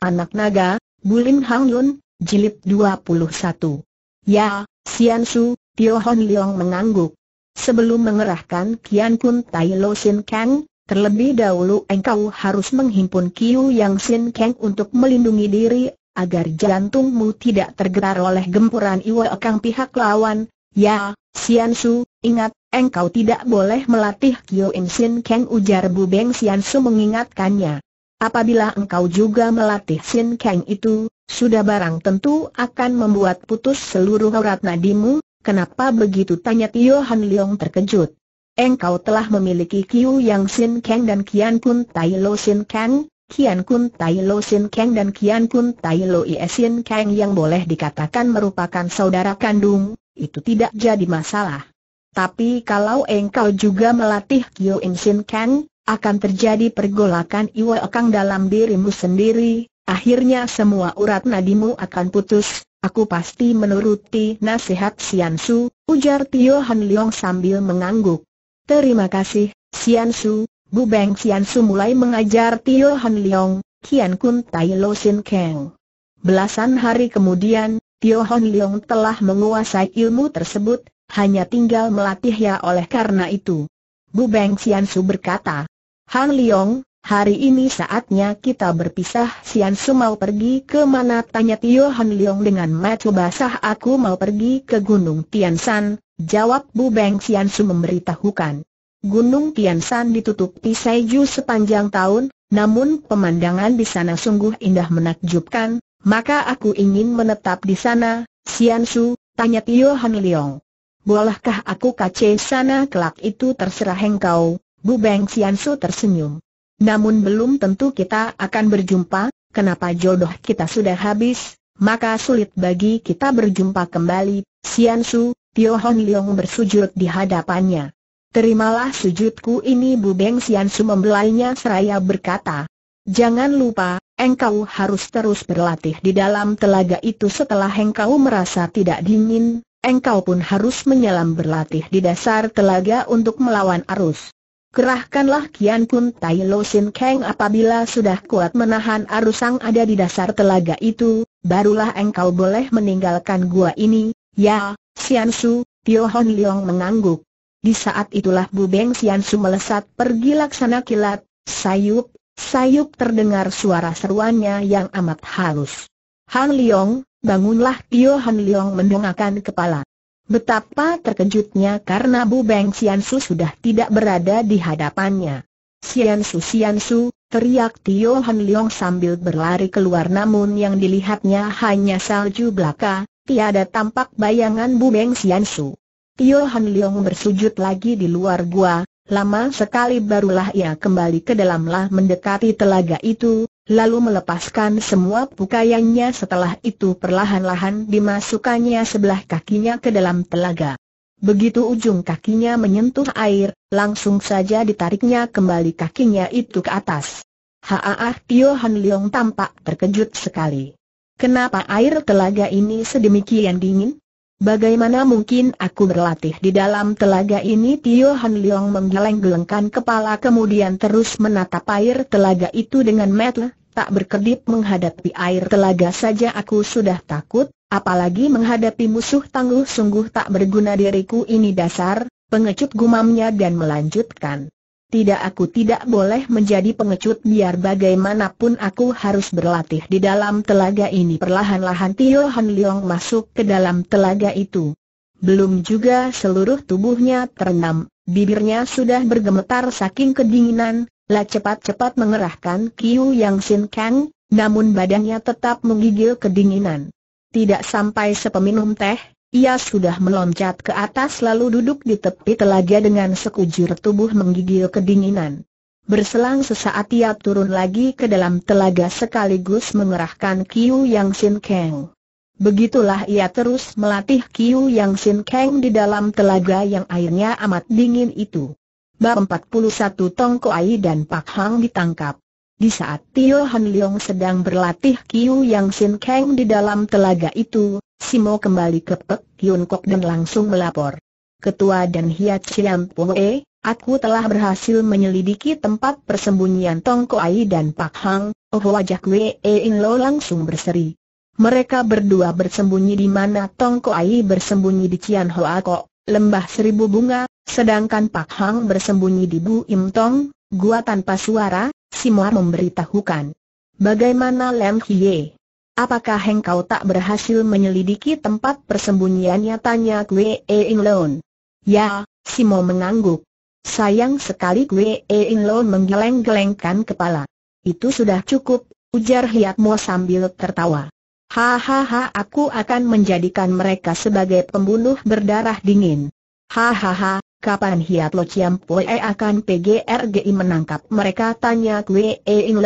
Anak Naga, Bulim Hang Yun, Jilid 21. Ya, Sian Su, Tio Hon Leong mengangguk. Sebelum mengerahkan Kian Kun Tai Lo Sin Kang, terlebih dahulu engkau harus menghimpun Kiu Yang Sin Kang untuk melindungi diri, agar jantungmu tidak tergerar oleh gempuran Iwa Kang pihak lawan. Ya, Sian Su, ingat, engkau tidak boleh melatih Kiu Yang Sin Kang ujar Bu Beng Sian Su mengingatkannya. Apabila engkau juga melatih Sin Kang itu, sudah barang tentu akan membuat putus seluruh urat nadimu, kenapa begitu tanya Tio Han Leong terkejut. Engkau telah memiliki Kiu Yang Sin Kang dan Kian Kun Tai Lo Sin Kang, Kian Kun Tai Lo Sin Kang dan Kian Kun Tai Lo Ie Sin Kang yang boleh dikatakan merupakan saudara kandung, itu tidak jadi masalah. Tapi kalau engkau juga melatih Kiu Im Sin Kang, akan terjadi pergolakan Iwa akang dalam dirimu sendiri, akhirnya semua urat nadimu akan putus, aku pasti menuruti nasihat Sian Su, ujar Tio Han Leong sambil mengangguk. Terima kasih, Sian Su, Bu Beng Sian Su mulai mengajar Tio Han Leong, Kian Kun Tai Lo Sin Keng. Belasan hari kemudian, Tio Han Leong telah menguasai ilmu tersebut, hanya tinggal melatihnya oleh karena itu. Bu Beng Sian Su berkata, Han Leong, hari ini saatnya kita berpisah Sian Su mau pergi ke mana tanya Tio Han Leong dengan mata basah aku mau pergi ke Gunung Tian San, jawab Bu Beng Sian Su memberitahukan. Gunung Tian San ditutupi seju sepanjang tahun, namun pemandangan di sana sungguh indah menakjubkan, maka aku ingin menetap di sana, Sian Su, tanya Tio Han Leong. Bolehkah aku kace sana kelak itu terserah engkau, Bu Beng Xiansu tersenyum. Namun belum tentu kita akan berjumpa, kenapa jodoh kita sudah habis, maka sulit bagi kita berjumpa kembali. Xiansu, Tio Hon Leong bersujud di hadapannya. Terimalah sujudku ini Bu Beng Xiansu membelainya seraya berkata. Jangan lupa, engkau harus terus berlatih di dalam telaga itu setelah engkau merasa tidak dingin, engkau pun harus menyelam berlatih di dasar telaga untuk melawan arus. Kerahkanlah Kian Kun Tai Lo Sin Kang apabila sudah kuat menahan arus yang ada di dasar telaga itu, barulah engkau boleh meninggalkan gua ini, ya, Sian Su, Tio Hon Leong mengangguk. Di saat itulah Bu Beng Sian Su melesat pergi laksana kilat, sayup, sayup terdengar suara seruannya yang amat halus. Han Leong, bangunlah Tio Hon Leong mendongakkan kepala. Betapa terkejutnya karena Bu Beng Siansu sudah tidak berada di hadapannya. Sian Su Sian Su, teriak Tio Han Leong sambil berlari keluar namun yang dilihatnya hanya salju belaka, tiada tampak bayangan Bu Beng Sian Su. Tio Han Leong bersujud lagi di luar gua, lama sekali barulah ia kembali ke dalam mendekati telaga itu, lalu melepaskan semua pakaiannya setelah itu perlahan-lahan dimasukkannya sebelah kakinya ke dalam telaga. Begitu ujung kakinya menyentuh air, langsung saja ditariknya kembali kakinya itu ke atas. Haah Tio Han Leong tampak terkejut sekali. Kenapa air telaga ini sedemikian dingin? Bagaimana mungkin aku berlatih di dalam telaga ini? Tio Han Leong menggeleng-gelengkan kepala kemudian terus menatap air telaga itu dengan mata tak berkedip menghadapi air telaga saja aku sudah takut, apalagi menghadapi musuh tangguh sungguh tak berguna diriku ini dasar, pengecut gumamnya dan melanjutkan. Tidak aku tidak boleh menjadi pengecut biar bagaimanapun aku harus berlatih di dalam telaga ini Perlahan-lahan Tio Han Leong masuk ke dalam telaga itu Belum juga seluruh tubuhnya terendam, bibirnya sudah bergemetar saking kedinginan La cepat-cepat mengerahkan Kiu Yang Sin Kang, namun badannya tetap menggigil kedinginan. Tidak sampai sepeminum teh, ia sudah meloncat ke atas lalu duduk di tepi telaga dengan sekujur tubuh menggigil kedinginan. Berselang sesaat ia turun lagi ke dalam telaga sekaligus mengerahkan Kiu Yang Sin Kang. Begitulah ia terus melatih Kiu Yang Sin Kang di dalam telaga yang airnya amat dingin itu. Bar 41 Tong Ai dan Pak Hang ditangkap. Di saat Tio Han Leong sedang berlatih Kiu Yang Sin Kang di dalam telaga itu, Simo kembali ke Pek Yun Kok dan langsung melapor. Ketua dan Hiat Siam E, aku telah berhasil menyelidiki tempat persembunyian Tong Ai dan Pak Hang, oh wajah Wee e In Lo langsung berseri. Mereka berdua bersembunyi di mana Tong Ai bersembunyi di Cian Hoa Kok lembah seribu bunga, sedangkan Pak Hang bersembunyi di Bu Im Tong, gua tanpa suara, Simo memberitahukan. Bagaimana Lem Hie? Apakah engkau tak berhasil menyelidiki tempat persembunyiannya? Tanya Kwe In Lon. Ya, Simo mengangguk. Sayang sekali Kwe In Lon menggeleng-gelengkan kepala. Itu sudah cukup, ujar Hiat Mo sambil tertawa. Hahaha aku akan menjadikan mereka sebagai pembunuh berdarah dingin. Hahaha, kapan Hiat Lo Chiam Pue akan PGRGI menangkap mereka tanya Kwe In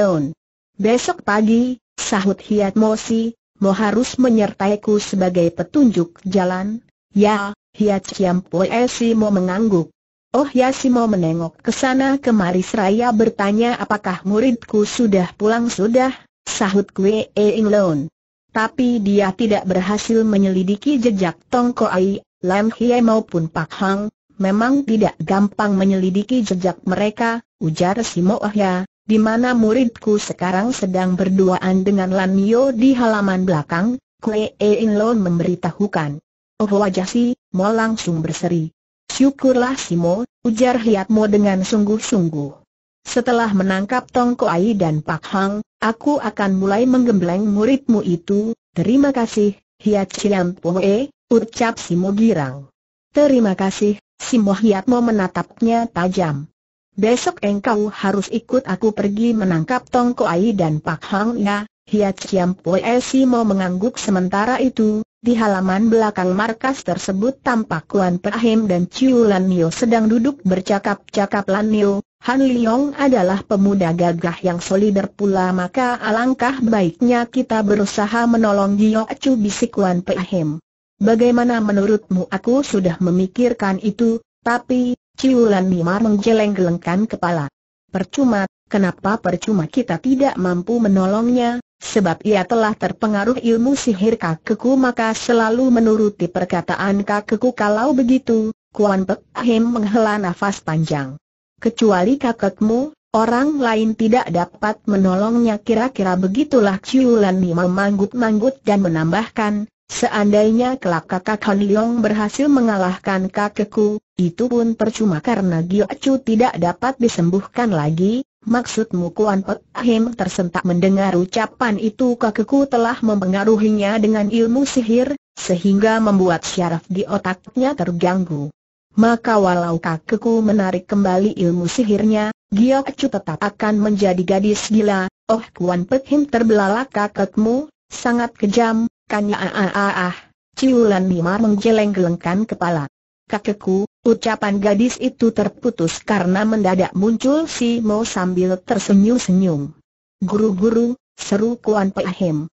Besok pagi, sahut Hiat Mo Si, Mo harus menyertaiku sebagai petunjuk jalan. Ya, Hiat Chiam Pue eh, Si Mo mengangguk. Oh ya si mau menengok ke sana kemari seraya bertanya apakah muridku sudah pulang sudah, sahut Kwe In loon. Tapi dia tidak berhasil menyelidiki jejak Tong Ai, Lam Hie maupun Pak Hang, memang tidak gampang menyelidiki jejak mereka, ujar Simo Ohya, di mana muridku sekarang sedang berduaan dengan Lan Yo di halaman belakang, Kue e In Lo memberitahukan. Oh wajah si, Mo langsung berseri. Syukurlah Simo, ujar Mo dengan sungguh-sungguh. Setelah menangkap Tong Ai dan Pak Hang, Aku akan mulai menggembleng muridmu itu, terima kasih, Hiat Chiam Poe, ucap Simo Girang. Terima kasih, Simo Mo menatapnya tajam. Besok engkau harus ikut aku pergi menangkap Tong Koai dan Pak Hang Ya, Hiat Chiam Poe Mo mengangguk sementara itu, di halaman belakang markas tersebut tampak Kuan Pahim dan Ciu Lan Nio sedang duduk bercakap-cakap Lan Nio, Han Liong adalah pemuda gagah yang solider pula maka alangkah baiknya kita berusaha menolong Gio Acu bisik Wan Pehem. Bagaimana menurutmu aku sudah memikirkan itu, tapi, Lan Mimar menggeleng-gelengkan kepala. Percuma, kenapa percuma kita tidak mampu menolongnya, sebab ia telah terpengaruh ilmu sihir Keku maka selalu menuruti perkataan Keku kalau begitu, Kuan Pek Ahim menghela nafas panjang kecuali kakakmu, orang lain tidak dapat menolongnya kira-kira begitulah Lan Mi memanggut-manggut dan menambahkan, seandainya kelak kakak Han Leong berhasil mengalahkan Kakakku, itu pun percuma karena Gio Chu tidak dapat disembuhkan lagi, Maksudmu Kuan Pek Ahim tersentak mendengar ucapan itu kakekku telah mempengaruhinya dengan ilmu sihir, sehingga membuat syaraf di otaknya terganggu maka walau kakekku menarik kembali ilmu sihirnya, Giokcu tetap akan menjadi gadis gila. Oh Kuan Pek terbelalak kakekmu, sangat kejam, kanya ah ah ah. ah. Ciulan Mimar menggeleng-gelengkan kepala. Kakekku, ucapan gadis itu terputus karena mendadak muncul si Mo sambil tersenyum-senyum. Guru-guru, seru Kuan Pek Him.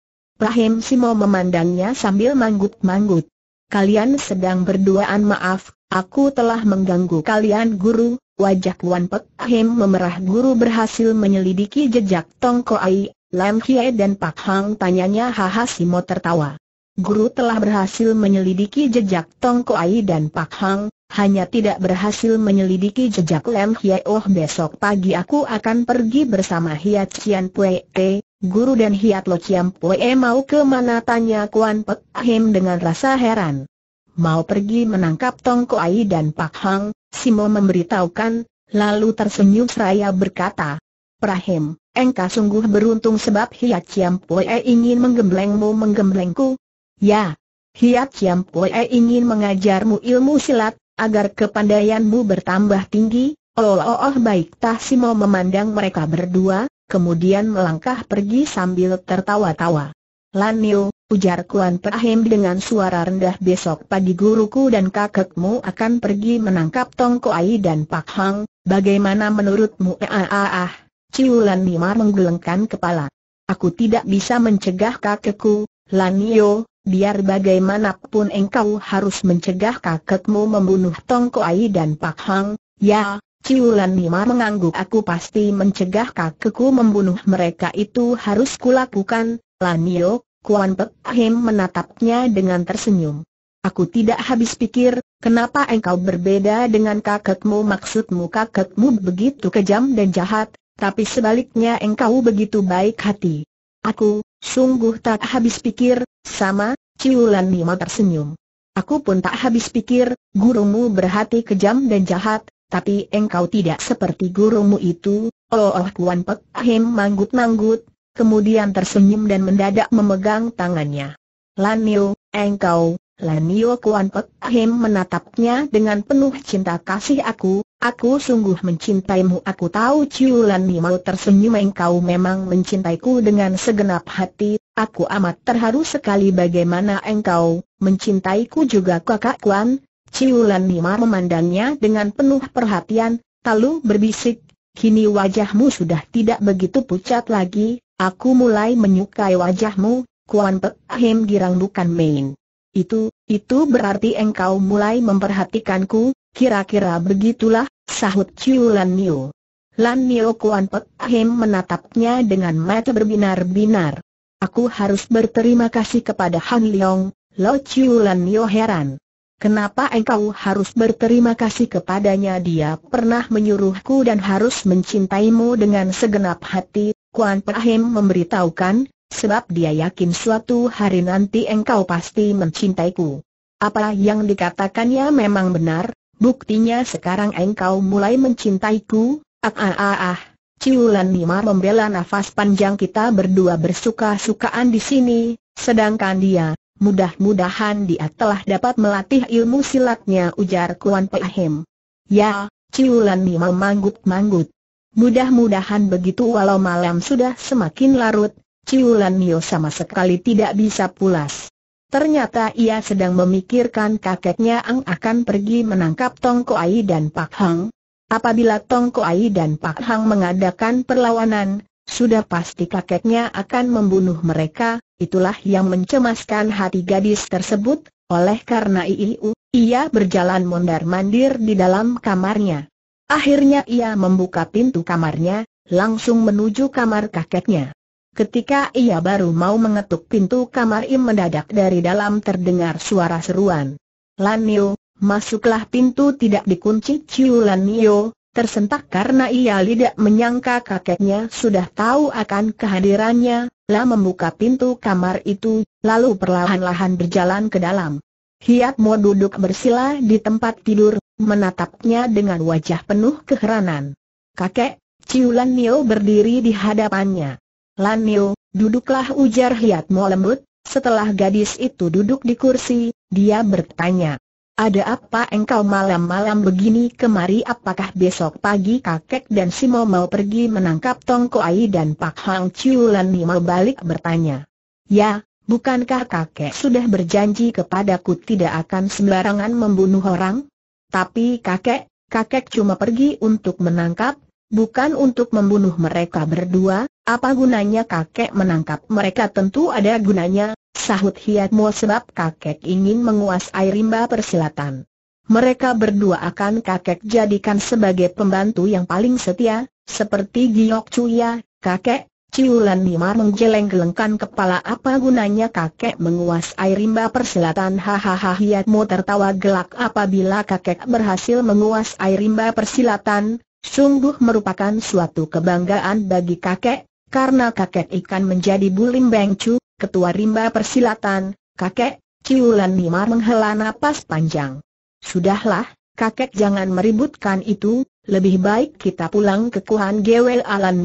Si Mo memandangnya sambil manggut-manggut. Kalian sedang berduaan maaf, Aku telah mengganggu kalian guru, wajah Wan Pek Ahim memerah guru berhasil menyelidiki jejak Tong Koai, Lam Kie dan Pak Hang tanyanya Haha Simo tertawa. Guru telah berhasil menyelidiki jejak Tong Koai dan Pak Hang, hanya tidak berhasil menyelidiki jejak Lam Kie. Oh besok pagi aku akan pergi bersama Hiat Cian Pue, guru dan Hiat Lo Cian Pue mau ke mana tanya Kuan Pek Ahim dengan rasa heran mau pergi menangkap Tong Ai dan Pak Hang, Simo memberitahukan, lalu tersenyum seraya berkata, Prahim, engkau sungguh beruntung sebab Hiat Chiam Poe ingin menggemblengmu menggemblengku. Ya, Hiat Chiam Poe ingin mengajarmu ilmu silat, agar kepandaianmu bertambah tinggi, oh oh, oh baik Tah Simo memandang mereka berdua, kemudian melangkah pergi sambil tertawa-tawa. Lan Niu, ujar Kuan Pahim dengan suara rendah besok pagi guruku dan kakekmu akan pergi menangkap Tong Koai dan Pak Hang, bagaimana menurutmu? Ah ah ah, Mimar ah. menggelengkan kepala. Aku tidak bisa mencegah kakekku, Lanio, biar bagaimanapun engkau harus mencegah kakekmu membunuh Tong Koai dan Pak Hang, ya, Lan Mimar mengangguk aku pasti mencegah kakekku membunuh mereka itu harus kulakukan, Lanio, Kuan Pek Ahim menatapnya dengan tersenyum. Aku tidak habis pikir, kenapa engkau berbeda dengan kakekmu maksudmu kakekmu begitu kejam dan jahat, tapi sebaliknya engkau begitu baik hati. Aku, sungguh tak habis pikir, sama, Ciulan Nima tersenyum. Aku pun tak habis pikir, gurumu berhati kejam dan jahat, tapi engkau tidak seperti gurumu itu, oh oh Kuan Pek Ahim manggut-manggut, kemudian tersenyum dan mendadak memegang tangannya. Lanio, engkau, Lanio Kuan Pek Ahim menatapnya dengan penuh cinta kasih aku, aku sungguh mencintaimu aku tahu Ciu Lanio mau tersenyum engkau memang mencintaiku dengan segenap hati, aku amat terharu sekali bagaimana engkau, mencintaiku juga kakak Kuan, Ciu Lanio memandangnya dengan penuh perhatian, lalu berbisik, kini wajahmu sudah tidak begitu pucat lagi, Aku mulai menyukai wajahmu, Kuan Pek Ahim girang bukan main. Itu, itu berarti engkau mulai memperhatikanku, kira-kira begitulah, sahut Chiu Lan Niu. Lan Niu Kuan Pek Ahim menatapnya dengan mata berbinar-binar. Aku harus berterima kasih kepada Han Leong, Lo Chiu Lan Niu heran. Kenapa engkau harus berterima kasih kepadanya dia pernah menyuruhku dan harus mencintaimu dengan segenap hati, Kuan Pahim memberitahukan, sebab dia yakin suatu hari nanti engkau pasti mencintaiku. Apa yang dikatakannya memang benar, buktinya sekarang engkau mulai mencintaiku, ah ah ah ah. Ciulan Nima membela nafas panjang kita berdua bersuka-sukaan di sini, sedangkan dia, mudah-mudahan dia telah dapat melatih ilmu silatnya ujar Kuan Pahim. Ya, Ciulan Nima manggut-manggut. Mudah-mudahan begitu walau malam sudah semakin larut, Ciulan Nio sama sekali tidak bisa pulas. Ternyata ia sedang memikirkan kakeknya Ang akan pergi menangkap Tong Ai dan Pak Hang. Apabila Tong Ai dan Pak Hang mengadakan perlawanan, sudah pasti kakeknya akan membunuh mereka, itulah yang mencemaskan hati gadis tersebut, oleh karena itu, ia berjalan mondar-mandir di dalam kamarnya. Akhirnya ia membuka pintu kamarnya, langsung menuju kamar kakeknya. Ketika ia baru mau mengetuk pintu kamar Im mendadak dari dalam terdengar suara seruan. Lan Nio, masuklah pintu tidak dikunci Ciu Lan Nio, tersentak karena ia tidak menyangka kakeknya sudah tahu akan kehadirannya, lah membuka pintu kamar itu, lalu perlahan-lahan berjalan ke dalam. Hiat Mo duduk bersila di tempat tidur, menatapnya dengan wajah penuh keheranan. Kakek, Ciu Lan Nio berdiri di hadapannya. Lan Nio, duduklah ujar Mo lembut, setelah gadis itu duduk di kursi, dia bertanya. Ada apa engkau malam-malam begini kemari apakah besok pagi kakek dan Simo mau pergi menangkap Ai dan Pak Hang Ciu Lan mau balik bertanya. Ya, bukankah kakek sudah berjanji kepadaku tidak akan sembarangan membunuh orang? Tapi kakek, kakek cuma pergi untuk menangkap, bukan untuk membunuh mereka berdua, apa gunanya kakek menangkap mereka tentu ada gunanya, sahut Mo sebab kakek ingin menguasai rimba persilatan. Mereka berdua akan kakek jadikan sebagai pembantu yang paling setia, seperti Giok Cuya, kakek, Ciulan Mima menggeleng-gelengkan kepala apa gunanya kakek menguasai rimba persilatan hahaha hiatmu tertawa gelak apabila kakek berhasil menguasai rimba persilatan, sungguh merupakan suatu kebanggaan bagi kakek, karena kakek ikan menjadi Bulim Bengcu, ketua rimba persilatan, kakek, Ciulan Mima menghela napas panjang. Sudahlah, kakek jangan meributkan itu, lebih baik kita pulang ke Kuan Gewel Alan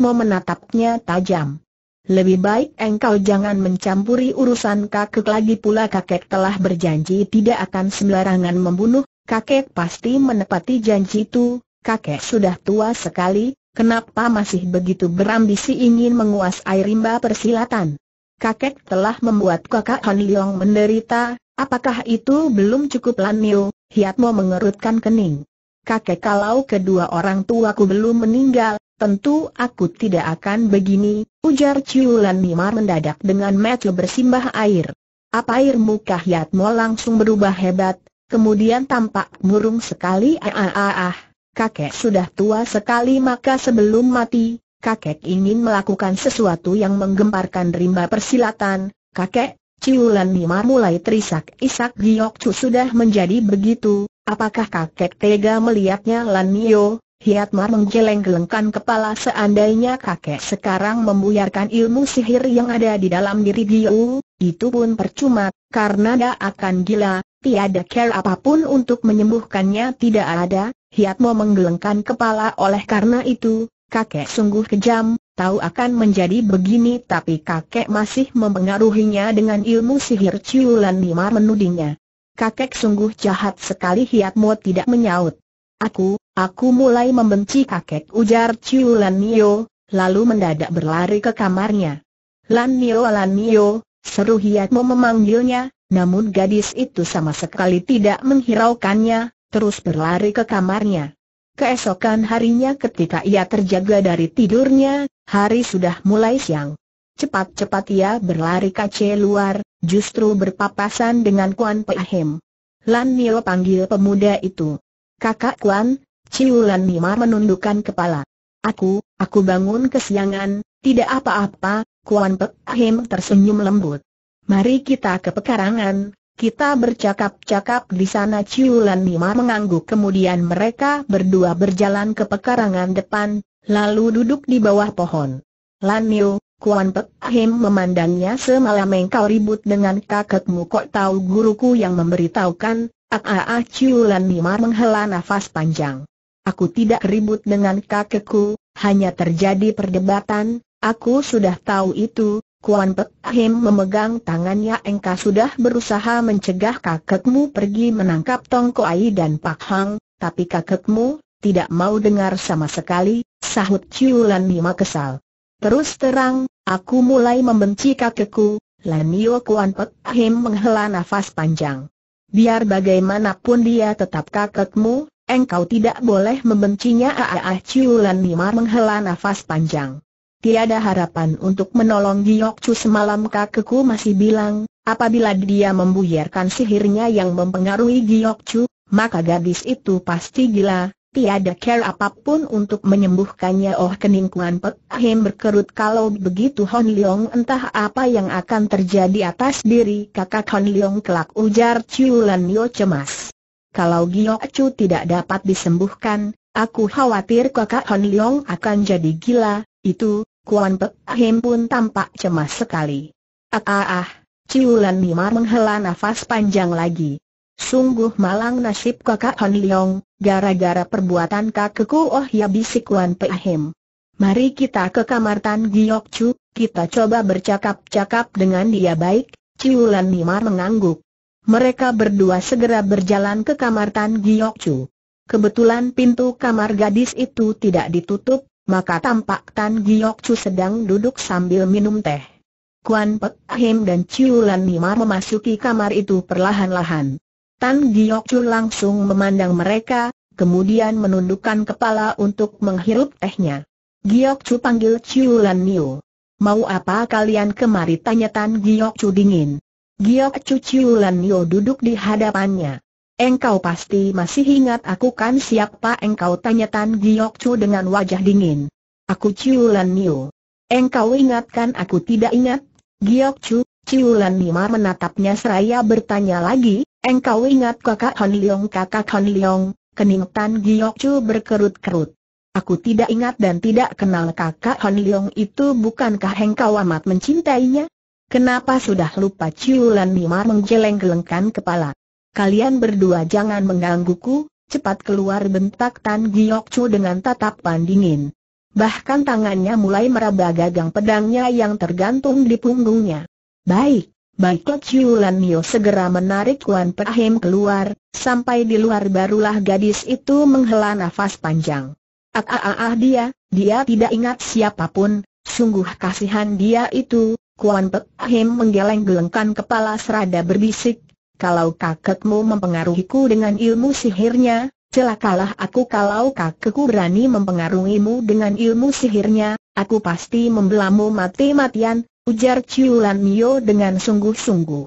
Mo menatapnya tajam. Lebih baik engkau jangan mencampuri urusan kakek lagi pula kakek telah berjanji tidak akan sembarangan membunuh, kakek pasti menepati janji itu, kakek sudah tua sekali, kenapa masih begitu berambisi ingin menguasai rimba persilatan? Kakek telah membuat kakak Han Leong menderita, apakah itu belum cukup Lan Niu? Hiatmo mengerutkan kening kakek kalau kedua orang tuaku belum meninggal, tentu aku tidak akan begini, ujar Ciulan Mimar mendadak dengan mata bersimbah air. Apa air muka langsung berubah hebat, kemudian tampak murung sekali ah, ah ah ah, kakek sudah tua sekali maka sebelum mati, kakek ingin melakukan sesuatu yang menggemparkan rimba persilatan, kakek, Ciulan Mimar mulai terisak-isak Giyok Chu sudah menjadi begitu, Apakah kakek tega melihatnya Lan Mio? Hiatmar menggeleng-gelengkan kepala seandainya kakek sekarang membuyarkan ilmu sihir yang ada di dalam diri Giyu, itu pun percuma, karena dia akan gila, tiada care apapun untuk menyembuhkannya tidak ada, Hiatmo menggelengkan kepala oleh karena itu, kakek sungguh kejam, tahu akan menjadi begini tapi kakek masih mempengaruhinya dengan ilmu sihir Ciu Lan Nimar menudingnya kakek sungguh jahat sekali Mo tidak menyaut. Aku, aku mulai membenci kakek ujar Ciu Lan Nio, lalu mendadak berlari ke kamarnya. Lan Nio Lan Nio, seru Mo memanggilnya, namun gadis itu sama sekali tidak menghiraukannya, terus berlari ke kamarnya. Keesokan harinya ketika ia terjaga dari tidurnya, hari sudah mulai siang. Cepat-cepat ia berlari kace luar, justru berpapasan dengan Kuan Pahim. Lan Nio panggil pemuda itu. Kakak Kuan, Ciu Lan Nima menundukkan kepala. Aku, aku bangun kesiangan, tidak apa-apa, Kuan Pahim tersenyum lembut. Mari kita ke pekarangan, kita bercakap-cakap di sana Ciu Lan Nima mengangguk kemudian mereka berdua berjalan ke pekarangan depan, lalu duduk di bawah pohon. Lan Nio Kuan Pek Him memandangnya semalam engkau ribut dengan kakekmu kok tahu guruku yang memberitahukan, Ah ah Lan Mimar menghela nafas panjang. Aku tidak ribut dengan kakekku, hanya terjadi perdebatan, aku sudah tahu itu, Kuan Pek Him memegang tangannya engkau sudah berusaha mencegah kakekmu pergi menangkap Tong Ai dan Pak Hang, tapi kakekmu tidak mau dengar sama sekali, sahut Lan Mima kesal. Terus terang, aku mulai membenci kakekku, Lanio Kuan Pek Him menghela nafas panjang. Biar bagaimanapun dia tetap kakekmu, engkau tidak boleh membencinya Aah Ciulan Nimar menghela nafas panjang. Tiada harapan untuk menolong Giyok Chu semalam kakekku masih bilang, apabila dia membuyarkan sihirnya yang mempengaruhi Giyok Chu, maka gadis itu pasti gila, Tiada care apapun untuk menyembuhkannya Oh Kening Kuan Pek Him berkerut kalau begitu Hon Leong entah apa yang akan terjadi atas diri kakak Hon Leong kelak ujar Chiu Lan Yo cemas. Kalau Gio Chu tidak dapat disembuhkan, aku khawatir kakak Hon Leong akan jadi gila, itu, Kuan Pek Him pun tampak cemas sekali. Ah ah ah, Chiu Lan Mimar menghela nafas panjang lagi, Sungguh malang nasib kakak Han Leong, gara-gara perbuatan kakekku oh ya bisik Wan Ahem. Mari kita ke kamar Tan Giok Chu, kita coba bercakap-cakap dengan dia baik, Lan Nimar mengangguk. Mereka berdua segera berjalan ke kamar Tan Giok Chu. Kebetulan pintu kamar gadis itu tidak ditutup, maka tampak Tan Giok Chu sedang duduk sambil minum teh. Kuan Pek Ahim dan Lan Nimar memasuki kamar itu perlahan-lahan. Tan Giokju langsung memandang mereka, kemudian menundukkan kepala untuk menghirup tehnya. Giokju panggil Lan Niu. Mau apa kalian kemari tanya Tan Giokju dingin. Giokju Lan Niu duduk di hadapannya. Engkau pasti masih ingat aku kan siapa engkau tanya Tan Giokju dengan wajah dingin. Aku Lan Niu. Engkau ingatkan aku tidak ingat? Giok Chu, Ciulan Lima menatapnya seraya bertanya lagi, engkau ingat kakak Han Leong kakak Han Leong, kening Tan Giok Chu berkerut-kerut. Aku tidak ingat dan tidak kenal kakak Han Leong itu bukankah engkau amat mencintainya? Kenapa sudah lupa Ciulan Lima menggeleng-gelengkan kepala? Kalian berdua jangan menggangguku, cepat keluar bentak Tan Giok Chu dengan tatapan dingin. Bahkan tangannya mulai meraba gagang pedangnya yang tergantung di punggungnya. Baik, baiklah Chiu Lan Mio segera menarik Wan Perhim keluar, sampai di luar barulah gadis itu menghela nafas panjang. Ah, ah, ah, ah dia, dia tidak ingat siapapun, sungguh kasihan dia itu, Kuan Pek Ahim menggeleng-gelengkan kepala serada berbisik, kalau kakekmu mempengaruhiku dengan ilmu sihirnya, celakalah aku kalau kakekku berani mempengaruhimu dengan ilmu sihirnya, aku pasti membelamu mati-matian, ujar Chiu Lan Mio dengan sungguh-sungguh.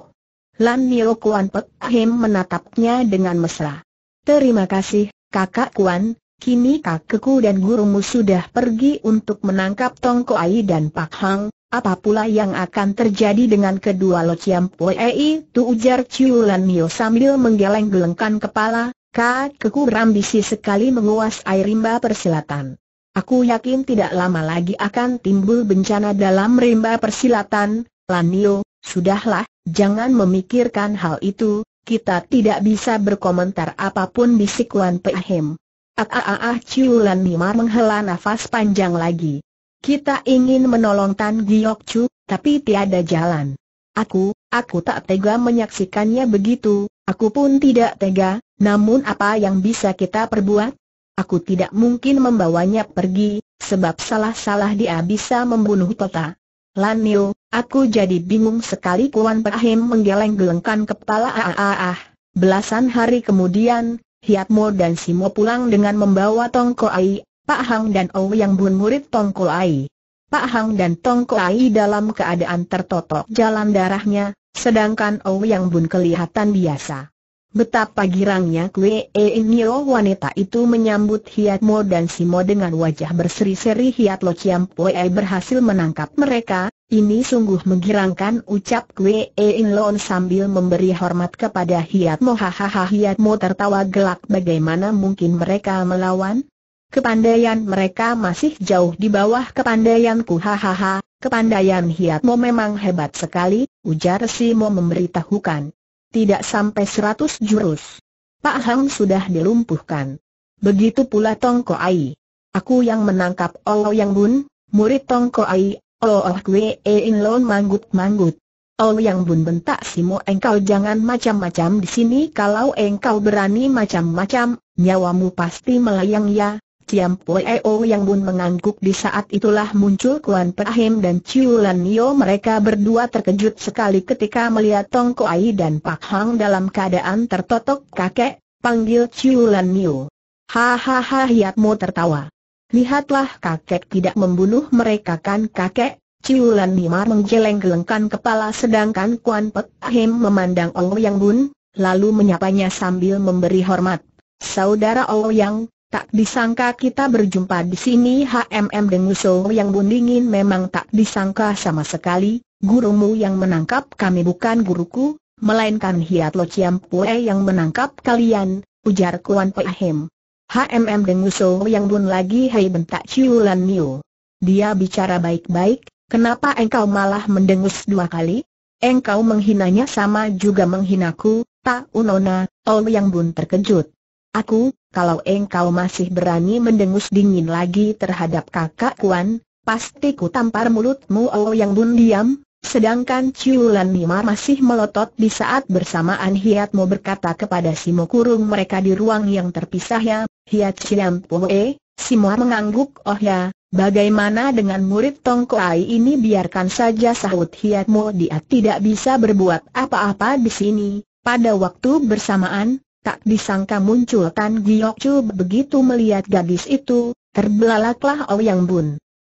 Lan Mio Kuan Pek Him menatapnya dengan mesra. Terima kasih, kakak Kuan, kini kakekku dan gurumu sudah pergi untuk menangkap Tong Ai dan Pak Hang, apa pula yang akan terjadi dengan kedua lociam poe itu ujar Chiu Lan Mio sambil menggeleng-gelengkan kepala, mereka aku berambisi sekali menguasai rimba persilatan. Aku yakin tidak lama lagi akan timbul bencana dalam rimba persilatan, Lanio, sudahlah, jangan memikirkan hal itu, kita tidak bisa berkomentar apapun di Wan Pehem. Ah Ciu Lan Mimar menghela nafas panjang lagi. Kita ingin menolong Tan Giok Chu, tapi tiada jalan. Aku, aku tak tega menyaksikannya begitu, Aku pun tidak tega, namun apa yang bisa kita perbuat? Aku tidak mungkin membawanya pergi, sebab salah-salah dia bisa membunuh Tota. Lan Niu, aku jadi bingung sekali Kuan Perahim menggeleng-gelengkan kepala ah, ah, ah. Belasan hari kemudian, Hiat Mo dan Simo pulang dengan membawa Tong Ai, Pak Hang dan Ou yang bun murid Tong Ai. Pak Hang dan Tong Ai dalam keadaan tertotok jalan darahnya, Sedangkan yang Bun kelihatan biasa. Betapa girangnya Kue Inyo e wanita itu menyambut Hiat Mo dan Simo dengan wajah berseri-seri Hiat Lo Chiam Pue e berhasil menangkap mereka, ini sungguh menggirangkan ucap Kue Inlon e sambil memberi hormat kepada Hiat Mo hahaha Hiat Mo tertawa gelak bagaimana mungkin mereka melawan? Kepandaian mereka masih jauh di bawah kepandaianku hahaha, Kepandaian hiatmu memang hebat sekali, ujar Simo memberitahukan. Tidak sampai seratus jurus. Pak Hang sudah dilumpuhkan. Begitu pula Tongko Ai. Aku yang menangkap Olo oh Yang Bun, murid Tongko Ai, Oh Oh Kwe e In Lon Manggut Manggut. Olo oh Yang Bun bentak Simo engkau jangan macam-macam di sini kalau engkau berani macam-macam, nyawamu pasti melayang ya, Kiam Eo yang Bun mengangguk di saat itulah muncul Kuan Pahim dan Chiu Lan Nio mereka berdua terkejut sekali ketika melihat Tong Koai dan Pak Hang dalam keadaan tertotok kakek, panggil Chiu Lan Nio. Hahaha Hiatmo tertawa. Lihatlah kakek tidak membunuh mereka kan kakek, Chiu Lan Nima menggeleng-gelengkan kepala sedangkan Kuan Pek Ahim memandang Yang Bun, lalu menyapanya sambil memberi hormat. Saudara Yang. Tak disangka kita berjumpa di sini HMM Denguso yang bundingin memang tak disangka sama sekali, gurumu yang menangkap kami bukan guruku, melainkan Hiat Lo Pue yang menangkap kalian, ujar Kuan Pahim. HMM Denguso yang bun lagi hei bentak Ciulan Niu. Dia bicara baik-baik, kenapa engkau malah mendengus dua kali? Engkau menghinanya sama juga menghinaku, tak unona, Ol yang bun terkejut. Aku, kalau engkau masih berani mendengus dingin lagi terhadap kakak Kuan, pasti ku tampar mulutmu Oh Yang Bun diam, sedangkan Ciulan Nimar masih melotot di saat bersamaan Mo berkata kepada Mo kurung mereka di ruang yang terpisah ya, Hiat Ciam Poe, Mo mengangguk oh ya, Bagaimana dengan murid Tongkoai ini biarkan saja sahut Mo dia tidak bisa berbuat apa-apa di sini. Pada waktu bersamaan, tak disangka muncul Tan Giok Chu begitu melihat gadis itu, terbelalaklah Ouyang oh Bun.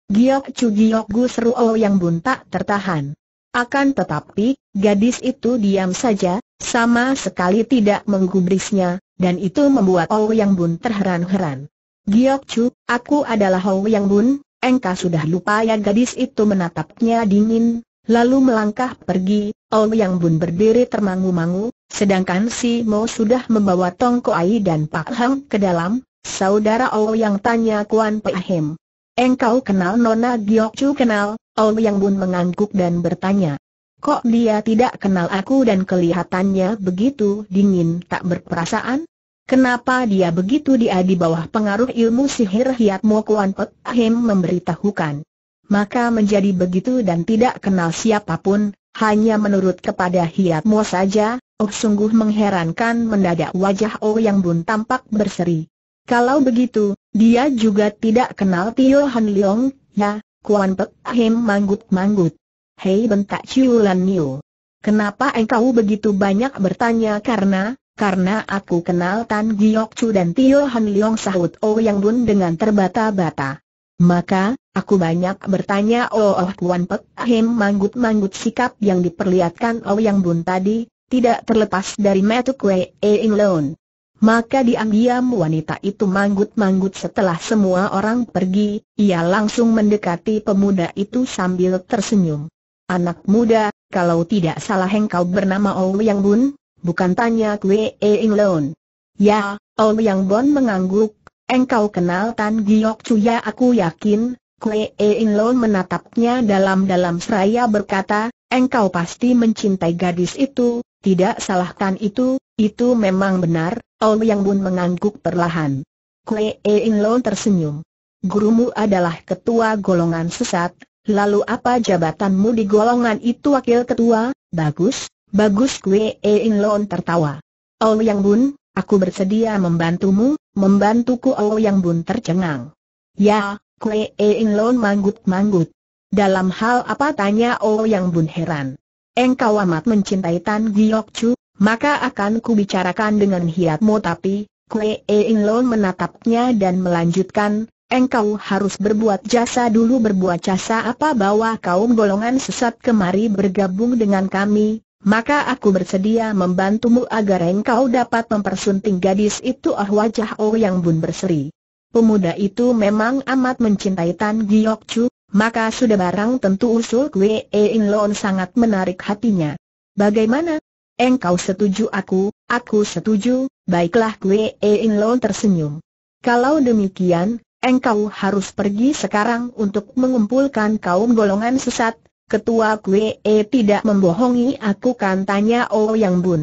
Giok Chu Giok Gu seru Ouyang oh Bun tak tertahan. Akan tetapi, gadis itu diam saja, sama sekali tidak menggubrisnya, dan itu membuat Ouyang oh Bun terheran-heran. Giok Chu, aku adalah Ouyang Bun, engkau sudah lupa ya gadis itu menatapnya dingin, lalu melangkah pergi, yang Bun berdiri termangu-mangu, sedangkan si Mo sudah membawa Tong Koai dan Pak Hang ke dalam, saudara yang tanya Kuan Pei Ahem, Engkau kenal Nona Giok Chu kenal, yang Bun mengangguk dan bertanya. Kok dia tidak kenal aku dan kelihatannya begitu dingin tak berperasaan? Kenapa dia begitu dia di bawah pengaruh ilmu sihir Hiat Mo Kuan Pei Ahem memberitahukan. Maka menjadi begitu dan tidak kenal siapapun, hanya menurut kepada Hiat Mo saja, oh sungguh mengherankan mendadak wajah Oh Yang Bun tampak berseri. Kalau begitu, dia juga tidak kenal Tio Han Leong, ya, Kuan Pek Him manggut-manggut. Hei bentak Ciulan Niu. Kenapa engkau begitu banyak bertanya karena, karena aku kenal Tan Giok Chu dan Tio Han Leong sahut Oh Yang Bun dengan terbata-bata. Maka, aku banyak bertanya Oh Oh Kuan Pek Ahim manggut-manggut sikap yang diperlihatkan Oh Yang Bun tadi, tidak terlepas dari metu kwe e In loan. Maka diam-diam wanita itu manggut-manggut setelah semua orang pergi, ia langsung mendekati pemuda itu sambil tersenyum. Anak muda, kalau tidak salah engkau bernama Oh Yang Bun, bukan tanya e In loan? Ya, Oh Yang Bun mengangguk, Engkau kenal Tan Giok Cuya aku yakin, Kue In Lo menatapnya dalam-dalam seraya berkata, engkau pasti mencintai gadis itu, tidak salah kan itu, itu memang benar, Ol Yang Bun mengangguk perlahan. Kue In Lo tersenyum. Gurumu adalah ketua golongan sesat, lalu apa jabatanmu di golongan itu wakil ketua? Bagus, bagus Kue In Lo tertawa. Ol Yang Bun, Aku bersedia membantumu, membantuku oh yang Bun tercengang. Ya, Kue In Lon manggut-manggut. Dalam hal apa tanya oh yang Bun heran. Engkau amat mencintai Tan Giok Chu, maka akan ku bicarakan dengan hiatmu tapi, Kue In Lon menatapnya dan melanjutkan, Engkau harus berbuat jasa dulu berbuat jasa apa bawa kaum golongan sesat kemari bergabung dengan kami, maka aku bersedia membantumu agar engkau dapat mempersunting gadis itu oh wajah Oh Yang Bun berseri. Pemuda itu memang amat mencintai Tan Giok Chu, maka sudah barang tentu usul Kwe e In Lon sangat menarik hatinya. Bagaimana? Engkau setuju aku, aku setuju, baiklah Kwe e In Lon tersenyum. Kalau demikian, engkau harus pergi sekarang untuk mengumpulkan kaum golongan sesat, Ketua Kwe e, tidak membohongi aku kan tanya Oh Yang Bun.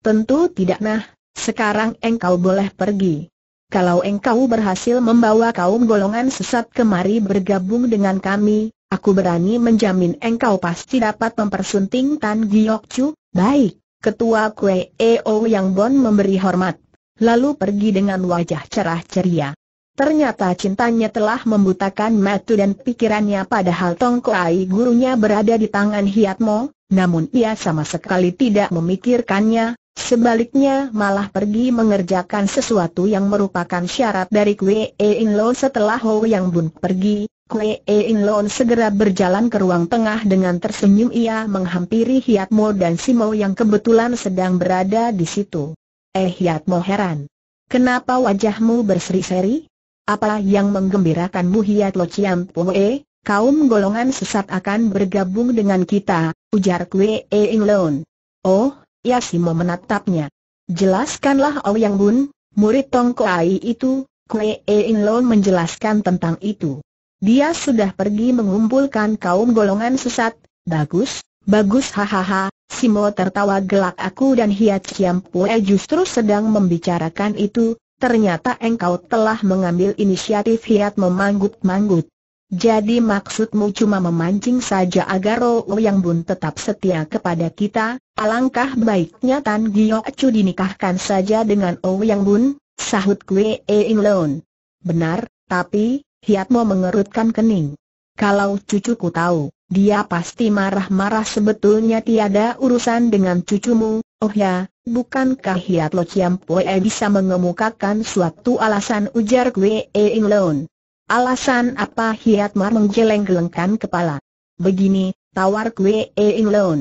Tentu tidak nah, sekarang engkau boleh pergi. Kalau engkau berhasil membawa kaum golongan sesat kemari bergabung dengan kami, aku berani menjamin engkau pasti dapat mempersunting Tan Giok Chu. Baik, Ketua Kwe Oh Yang Bun memberi hormat, lalu pergi dengan wajah cerah ceria. Ternyata cintanya telah membutakan mata dan pikirannya padahal Tongkoai gurunya berada di tangan Hiatmo, namun ia sama sekali tidak memikirkannya, sebaliknya malah pergi mengerjakan sesuatu yang merupakan syarat dari Kwe e In Lo. setelah Ho Yang Bun pergi, Kwe e In Lo segera berjalan ke ruang tengah dengan tersenyum ia menghampiri Hiatmo dan Simo yang kebetulan sedang berada di situ. Eh Hiatmo heran. Kenapa wajahmu berseri-seri? Apa yang menggembirakanmu Hiat Lo Chiam Pue, kaum golongan sesat akan bergabung dengan kita, ujar Kue e In Lon. Oh, ya Simo menatapnya. Jelaskanlah Yang Bun, murid Tong Ai itu, Kue e In Lon menjelaskan tentang itu. Dia sudah pergi mengumpulkan kaum golongan sesat, bagus, bagus hahaha, Simo tertawa gelak aku dan Hiat Chiam Pue justru sedang membicarakan itu, Ternyata engkau telah mengambil inisiatif Hiat memanggut-manggut. Jadi maksudmu cuma memancing saja agar Roo Yang Bun tetap setia kepada kita, alangkah baiknya Tan Giok Chu dinikahkan saja dengan Oh Yang Bun, sahut Kwe In Leon. Benar, tapi, hiatmu mengerutkan kening. Kalau cucuku tahu, dia pasti marah-marah sebetulnya tiada urusan dengan cucumu, oh ya, Bukankah Hiat Lo Chiam Poe bisa mengemukakan suatu alasan ujar Kwe In Loon? Alasan apa Hiat Mar menggeleng-gelengkan kepala? Begini, tawar Kwe In Loon.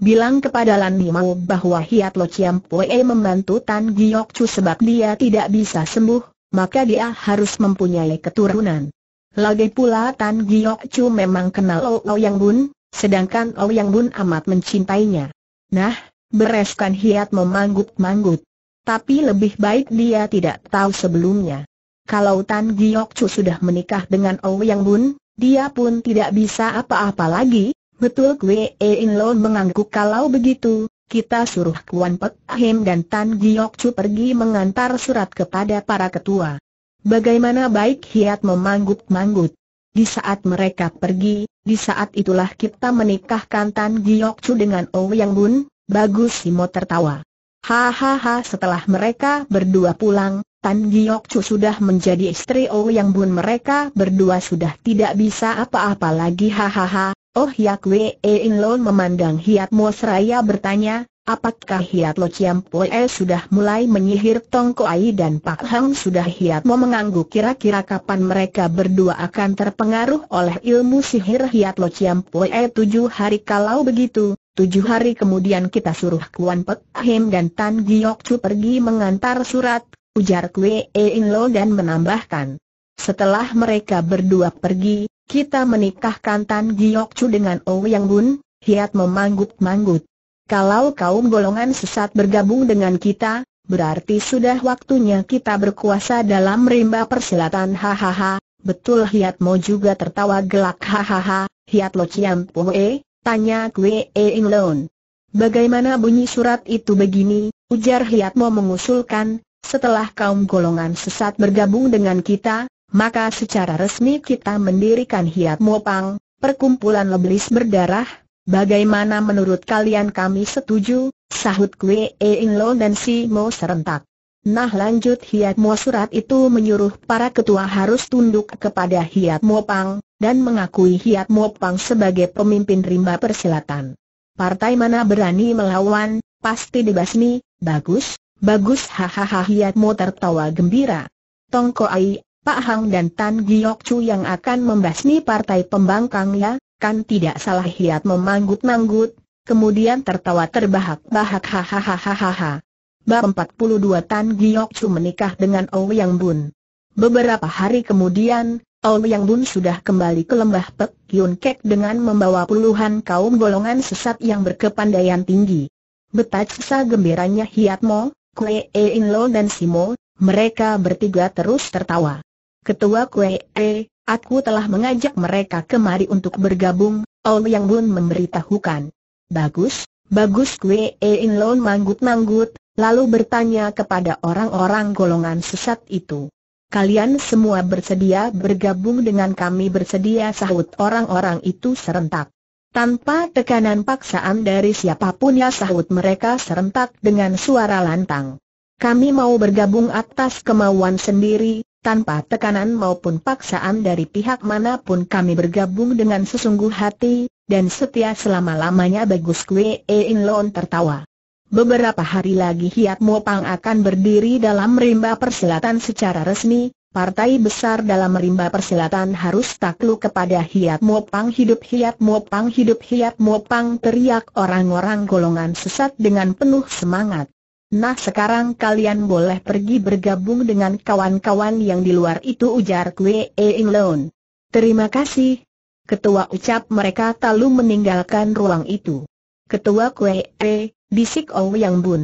Bilang kepada Lan Mimau bahwa Hiat Lo Chiam Poe membantu Tan Giok Chu sebab dia tidak bisa sembuh, maka dia harus mempunyai keturunan. Lagi pula Tan Giok Chu memang kenal Ouyang Yang Bun, sedangkan Ouyang Yang Bun amat mencintainya. Nah, bereskan Hiat memanggut-manggut. Tapi lebih baik dia tidak tahu sebelumnya. Kalau Tan Giok Chu sudah menikah dengan Ouyang Bun, dia pun tidak bisa apa-apa lagi, betul Kwe e In Lo mengangguk kalau begitu, kita suruh Kuan Pek Him dan Tan Giok Chu pergi mengantar surat kepada para ketua. Bagaimana baik Hiat memanggut-manggut. Di saat mereka pergi, di saat itulah kita menikahkan Tan Giok Chu dengan Ouyang Bun, Bagus Simo tertawa. Hahaha setelah mereka berdua pulang, Tan Giok Chu sudah menjadi istri Oh Yang Bun mereka berdua sudah tidak bisa apa-apa lagi hahaha. Oh Yak Wei e In Lon memandang Hiat Mo seraya bertanya, apakah Hiat Lo Chiam Poe sudah mulai menyihir Tong Ai dan Pak Hang sudah Hiat Mo mengangguk kira-kira kapan mereka berdua akan terpengaruh oleh ilmu sihir Hiat Lo Chiam Poe tujuh hari kalau begitu, Tujuh hari kemudian kita suruh Kuan Pek Him dan Tan Giok Chu pergi mengantar surat, ujar Kwe In Lo dan menambahkan. Setelah mereka berdua pergi, kita menikahkan Tan Giok Chu dengan Yang Bun, Hiat memanggut-manggut. Kalau kaum golongan sesat bergabung dengan kita, berarti sudah waktunya kita berkuasa dalam rimba persilatan hahaha, betul Hiat Mo juga tertawa gelak hahaha, Hiat Lo Chiam Pue, Tanya Kwe In Loon. Bagaimana bunyi surat itu begini, ujar Hiatmo mengusulkan, setelah kaum golongan sesat bergabung dengan kita, maka secara resmi kita mendirikan Hiatmo Pang, perkumpulan leblis berdarah, bagaimana menurut kalian kami setuju, sahut Kwe In Loon dan Si Mo serentak. Nah lanjut Hiat Mo surat itu menyuruh para ketua harus tunduk kepada Hiat Mo Pang, dan mengakui Hiat Mopang sebagai pemimpin rimba persilatan. Partai mana berani melawan, pasti dibasmi, bagus, bagus hahaha Hiat Mo tertawa gembira. Tongko Ai, Pak Hang dan Tan Giok Chu yang akan membasmi partai pembangkang ya, kan tidak salah Hiat memanggut-manggut, kemudian tertawa terbahak-bahak hahaha. Bab 42 Tan Giok Chu menikah dengan Ouyang Bun. Beberapa hari kemudian, Ouyang Bun sudah kembali ke lembah Pek Yun Kek dengan membawa puluhan kaum golongan sesat yang berkepandaian tinggi. Betapa sisa gembiranya Mo, Kue e In Lo dan Simo, mereka bertiga terus tertawa. Ketua Kue E, aku telah mengajak mereka kemari untuk bergabung, Ouyang Bun memberitahukan. Bagus, bagus Kue e In Lo manggut-manggut, lalu bertanya kepada orang-orang golongan sesat itu. Kalian semua bersedia bergabung dengan kami bersedia sahut orang-orang itu serentak. Tanpa tekanan paksaan dari siapapun ya sahut mereka serentak dengan suara lantang. Kami mau bergabung atas kemauan sendiri, tanpa tekanan maupun paksaan dari pihak manapun kami bergabung dengan sesungguh hati, dan setia selama-lamanya bagus kue in Lon tertawa. Beberapa hari lagi Hiat Mopang akan berdiri dalam rimba persilatan secara resmi, partai besar dalam rimba persilatan harus takluk kepada Hiat Mopang hidup Hiat Mopang hidup Hiat Mopang teriak orang-orang golongan sesat dengan penuh semangat. Nah sekarang kalian boleh pergi bergabung dengan kawan-kawan yang di luar itu ujar Kue In Loon. Terima kasih. Ketua ucap mereka lalu meninggalkan ruang itu. Ketua Kue E, bisik Oh Yang Bun.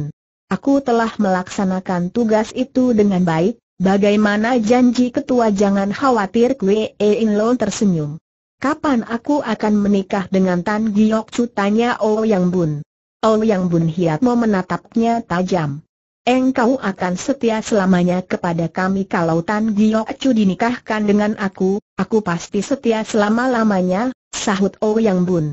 Aku telah melaksanakan tugas itu dengan baik, bagaimana janji ketua jangan khawatir Kwe e In lo tersenyum. Kapan aku akan menikah dengan Tan Giok Chu tanya Oh Yang Bun. Oh Yang Bun hiat mau menatapnya tajam. Engkau akan setia selamanya kepada kami kalau Tan Giok Chu dinikahkan dengan aku, aku pasti setia selama-lamanya, sahut Oh Yang Bun.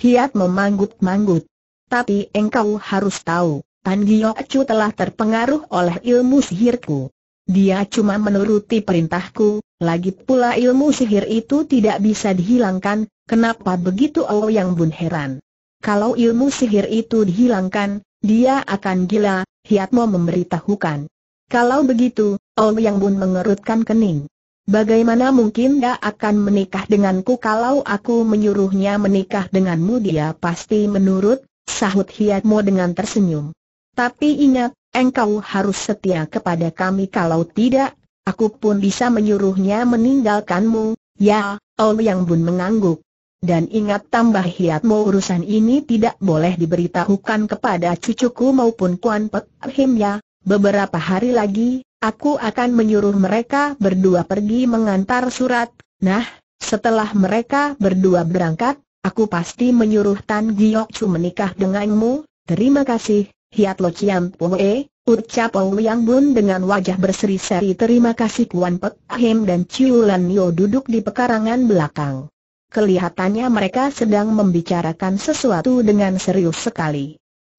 Hiat memanggut-manggut tapi engkau harus tahu, Tan Giok telah terpengaruh oleh ilmu sihirku. Dia cuma menuruti perintahku, lagi pula ilmu sihir itu tidak bisa dihilangkan, kenapa begitu Ao Yang Bun heran. Kalau ilmu sihir itu dihilangkan, dia akan gila, Hiatmo memberitahukan. Kalau begitu, Ao Yang Bun mengerutkan kening. Bagaimana mungkin dia akan menikah denganku kalau aku menyuruhnya menikah denganmu dia pasti menurut, Sahut Mo dengan tersenyum. Tapi ingat, engkau harus setia kepada kami kalau tidak, aku pun bisa menyuruhnya meninggalkanmu. Ya, Ol Yang Bun mengangguk. Dan ingat tambah hiatmu urusan ini tidak boleh diberitahukan kepada cucuku maupun Kuan Pek Him ya. Beberapa hari lagi, aku akan menyuruh mereka berdua pergi mengantar surat. Nah, setelah mereka berdua berangkat, Aku pasti menyuruh Tan Giok Chu menikah denganmu, terima kasih, Hiat Lo Chiam E, ucap Ong Yang Bun dengan wajah berseri-seri terima kasih Kuan Pek Ahim dan Chiu Lan Yo duduk di pekarangan belakang. Kelihatannya mereka sedang membicarakan sesuatu dengan serius sekali.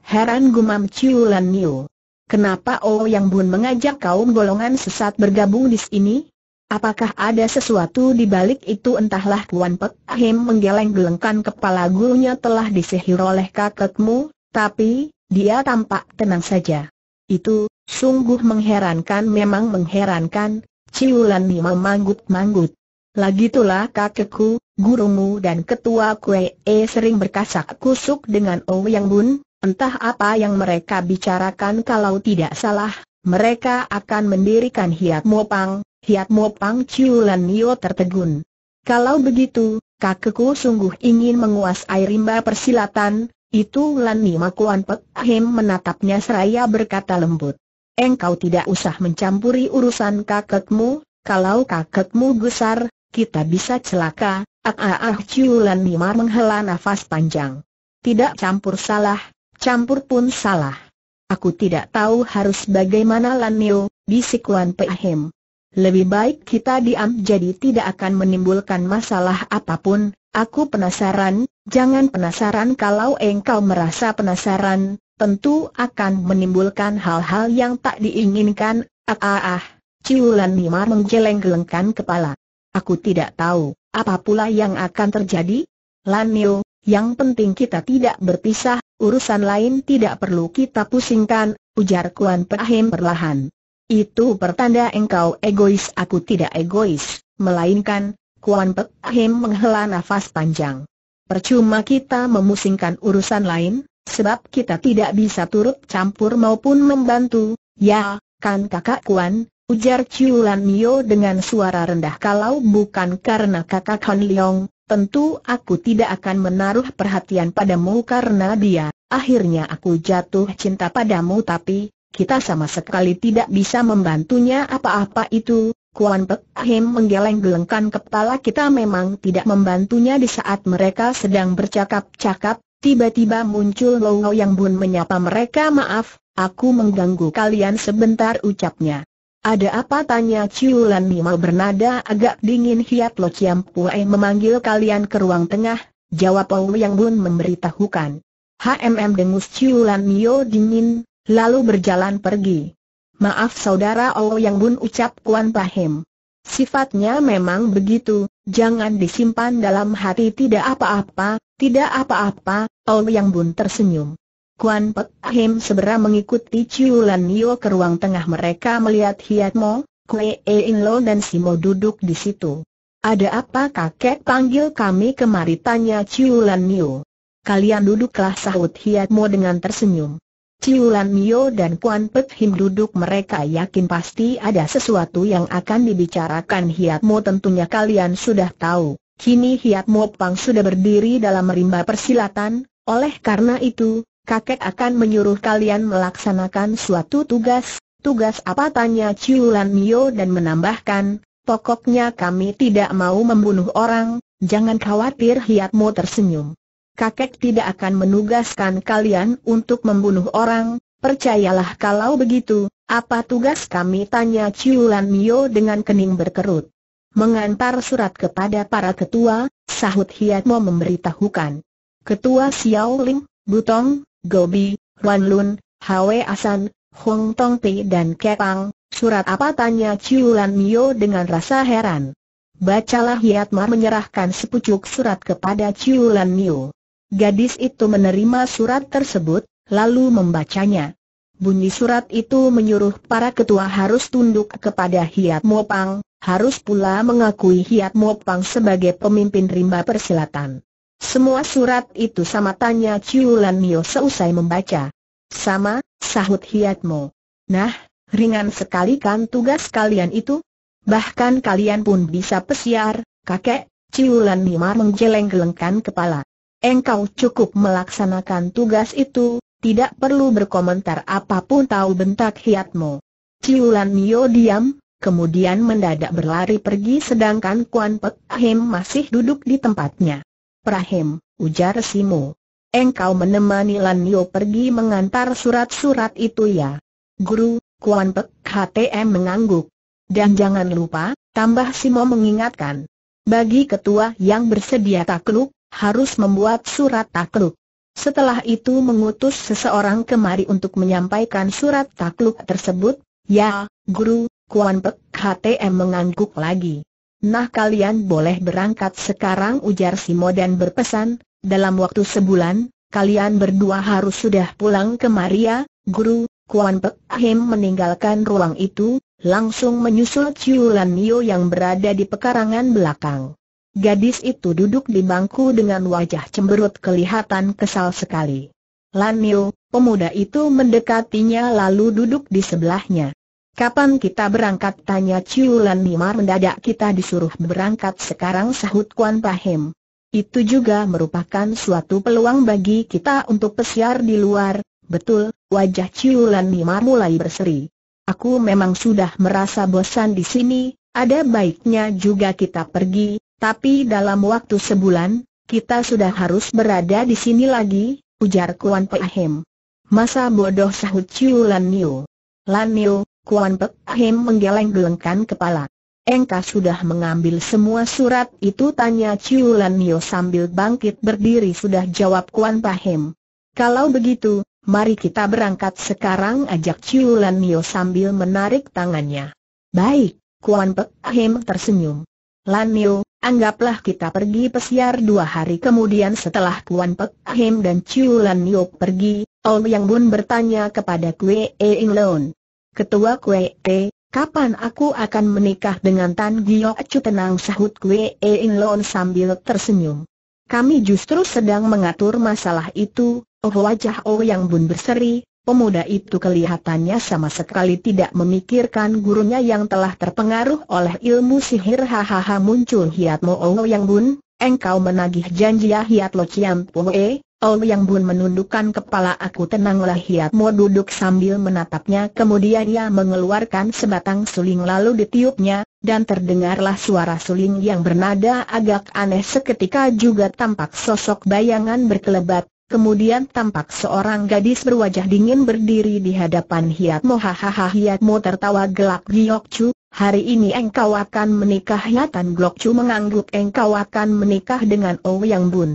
Heran gumam Chiu Lan Yo. Kenapa Oh Yang Bun mengajak kaum golongan sesat bergabung di sini? Apakah ada sesuatu di balik itu entahlah tuan Pek Ahim menggeleng-gelengkan kepala gurunya telah disihir oleh kakekmu, tapi, dia tampak tenang saja. Itu, sungguh mengherankan memang mengherankan, Ciulan Ni memanggut-manggut. Lagitulah kakekku, gurumu dan ketua kue e sering berkasak kusuk dengan yang Bun, entah apa yang mereka bicarakan kalau tidak salah, mereka akan mendirikan Hiat Mopang, Hiat Mo Pang Chiu Lan Nio tertegun. Kalau begitu, kakekku sungguh ingin menguasai rimba persilatan, itu Lan Nima Kuan Pek Ahim menatapnya seraya berkata lembut. Engkau tidak usah mencampuri urusan kakekmu, kalau kakekmu besar, kita bisa celaka, ah ah ah Chiu Lan Nima menghela nafas panjang. Tidak campur salah, campur pun salah. Aku tidak tahu harus bagaimana Lan Nio, bisik Pek Ahim. Lebih baik kita diam jadi tidak akan menimbulkan masalah apapun, aku penasaran, jangan penasaran kalau engkau merasa penasaran, tentu akan menimbulkan hal-hal yang tak diinginkan, ah ah ah. Ciulan Nima menggeleng-gelengkan kepala. Aku tidak tahu, apa pula yang akan terjadi? Lanio, yang penting kita tidak berpisah, urusan lain tidak perlu kita pusingkan, ujar Kuan Pahim perlahan. Itu pertanda engkau egois aku tidak egois, melainkan, Kuan Pek Him menghela nafas panjang. Percuma kita memusingkan urusan lain, sebab kita tidak bisa turut campur maupun membantu, ya, kan kakak Kuan, ujar Lan Mio dengan suara rendah kalau bukan karena kakak Han Leong, tentu aku tidak akan menaruh perhatian padamu karena dia, akhirnya aku jatuh cinta padamu tapi, kita sama sekali tidak bisa membantunya apa-apa itu. Kuan Pek Him menggeleng-gelengkan kepala kita memang tidak membantunya di saat mereka sedang bercakap-cakap, tiba-tiba muncul Lou Yang Bun menyapa mereka maaf, aku mengganggu kalian sebentar ucapnya. Ada apa tanya Ciulan Nima bernada agak dingin Hiat Lo Chiam Pue memanggil kalian ke ruang tengah, jawab Ou Yang Bun memberitahukan. HMM dengus Ciulan Mio dingin, lalu berjalan pergi. Maaf saudara Yang Bun ucap Kuan Pahim. Sifatnya memang begitu, jangan disimpan dalam hati tidak apa-apa, tidak apa-apa, Yang Bun tersenyum. Kuan Pahim Ahim segera mengikuti Lan Nio ke ruang tengah mereka melihat Hiat Mo, Kue e In Lo dan Simo duduk di situ. Ada apa kakek panggil kami kemari tanya Lan Nio. Kalian duduklah sahut Hiat Mo dengan tersenyum. Ciulan Mio dan Kuan Pek Him duduk mereka yakin pasti ada sesuatu yang akan dibicarakan Hiat Mo. tentunya kalian sudah tahu. Kini Hiat Mo Pang sudah berdiri dalam rimba persilatan, oleh karena itu, kakek akan menyuruh kalian melaksanakan suatu tugas. Tugas apa tanya Ciulan Mio dan menambahkan, pokoknya kami tidak mau membunuh orang, jangan khawatir Hiat Mo tersenyum kakek tidak akan menugaskan kalian untuk membunuh orang, percayalah kalau begitu, apa tugas kami tanya Ciulan Mio dengan kening berkerut. Mengantar surat kepada para ketua, sahut Hiat Mo memberitahukan. Ketua Xiao Ling, Butong, Gobi, Wan Lun, Hwe Asan, Hong Tong Pi dan Kepang, surat apa tanya Ciulan Mio dengan rasa heran. Bacalah Hyatmo menyerahkan sepucuk surat kepada Ciulan Mio. Gadis itu menerima surat tersebut, lalu membacanya. Bunyi surat itu menyuruh para ketua harus tunduk kepada Hiat Mopang, harus pula mengakui Hiat Mopang sebagai pemimpin rimba persilatan. Semua surat itu sama tanya Ciulan Mio seusai membaca. Sama, sahut Hiat Mo. Nah, ringan sekali kan tugas kalian itu? Bahkan kalian pun bisa pesiar, kakek, Ciulan Mimar menjeleng gelengkan kepala. Engkau cukup melaksanakan tugas itu, tidak perlu berkomentar apapun tahu bentak hiatmu. Ciulan Nio diam, kemudian mendadak berlari pergi sedangkan Kuan Pek Ahim masih duduk di tempatnya. Prahim, ujar Simo. Engkau menemani Lan Nio pergi mengantar surat-surat itu ya. Guru, Kuan Pek HTM mengangguk. Dan jangan lupa, tambah Simo mengingatkan. Bagi ketua yang bersedia takluk, harus membuat surat takluk. Setelah itu mengutus seseorang kemari untuk menyampaikan surat takluk tersebut, ya, guru, Kuan Pek HTM mengangguk lagi. Nah kalian boleh berangkat sekarang ujar Simo dan berpesan, dalam waktu sebulan, kalian berdua harus sudah pulang ke Maria, ya, guru, Kuan Pek Him meninggalkan ruang itu, langsung menyusul Ciulan Mio yang berada di pekarangan belakang. Gadis itu duduk di bangku dengan wajah cemberut kelihatan kesal sekali. Lan Niu, pemuda itu mendekatinya lalu duduk di sebelahnya. Kapan kita berangkat? Tanya Ciu Lan Mimar mendadak kita disuruh berangkat sekarang sahut Kuan Pahim. Itu juga merupakan suatu peluang bagi kita untuk pesiar di luar, betul, wajah Ciu Lan Mimar mulai berseri. Aku memang sudah merasa bosan di sini, ada baiknya juga kita pergi, tapi dalam waktu sebulan, kita sudah harus berada di sini lagi, ujar Kuan Pe Ahim. Masa bodoh sahut Chiu Lan Niu. Lan Niu, Kuan Pe Ahim menggeleng-gelengkan kepala. Engkau sudah mengambil semua surat itu tanya Chiu Lan Niu sambil bangkit berdiri sudah jawab Kuan Hem. Kalau begitu, mari kita berangkat sekarang ajak Chiu Lan Niu sambil menarik tangannya. Baik, Kuan Pe Ahim tersenyum. Lan Miu, anggaplah kita pergi pesiar dua hari kemudian setelah Kuan Pek Him dan Chiu Lan Miu pergi, Ong Yang Bun bertanya kepada Kue e In Leun, Ketua Kue E, kapan aku akan menikah dengan Tan Giok Chu tenang sahut Kue e In Leun sambil tersenyum. Kami justru sedang mengatur masalah itu, oh wajah Oh Yang Bun berseri, pemuda itu kelihatannya sama sekali tidak memikirkan gurunya yang telah terpengaruh oleh ilmu sihir hahaha muncul hiat mo Ou yang bun, engkau menagih janji ya hiat lo ciam poe, Ou yang bun menundukkan kepala aku tenanglah hiat mo duduk sambil menatapnya kemudian ia mengeluarkan sebatang suling lalu ditiupnya, dan terdengarlah suara suling yang bernada agak aneh seketika juga tampak sosok bayangan berkelebat, Kemudian tampak seorang gadis berwajah dingin berdiri di hadapan Hiat Mo hahaha Hiat Mo tertawa gelak Giok Chu, hari ini engkau akan menikah Hiatan Giok Chu mengangguk engkau akan menikah dengan Oh Yang Bun.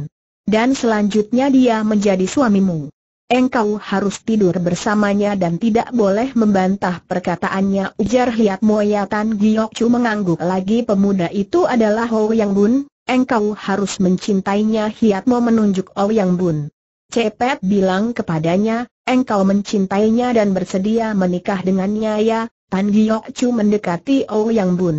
Dan selanjutnya dia menjadi suamimu. Engkau harus tidur bersamanya dan tidak boleh membantah perkataannya ujar Hiat Mo Hiatan Giok Chu mengangguk lagi pemuda itu adalah Oh Yang Bun, engkau harus mencintainya Hiat Mo menunjuk Oh Yang Bun. Cepet bilang kepadanya, engkau mencintainya dan bersedia menikah dengannya ya, Tan Giok Chu mendekati Oh Yang Bun.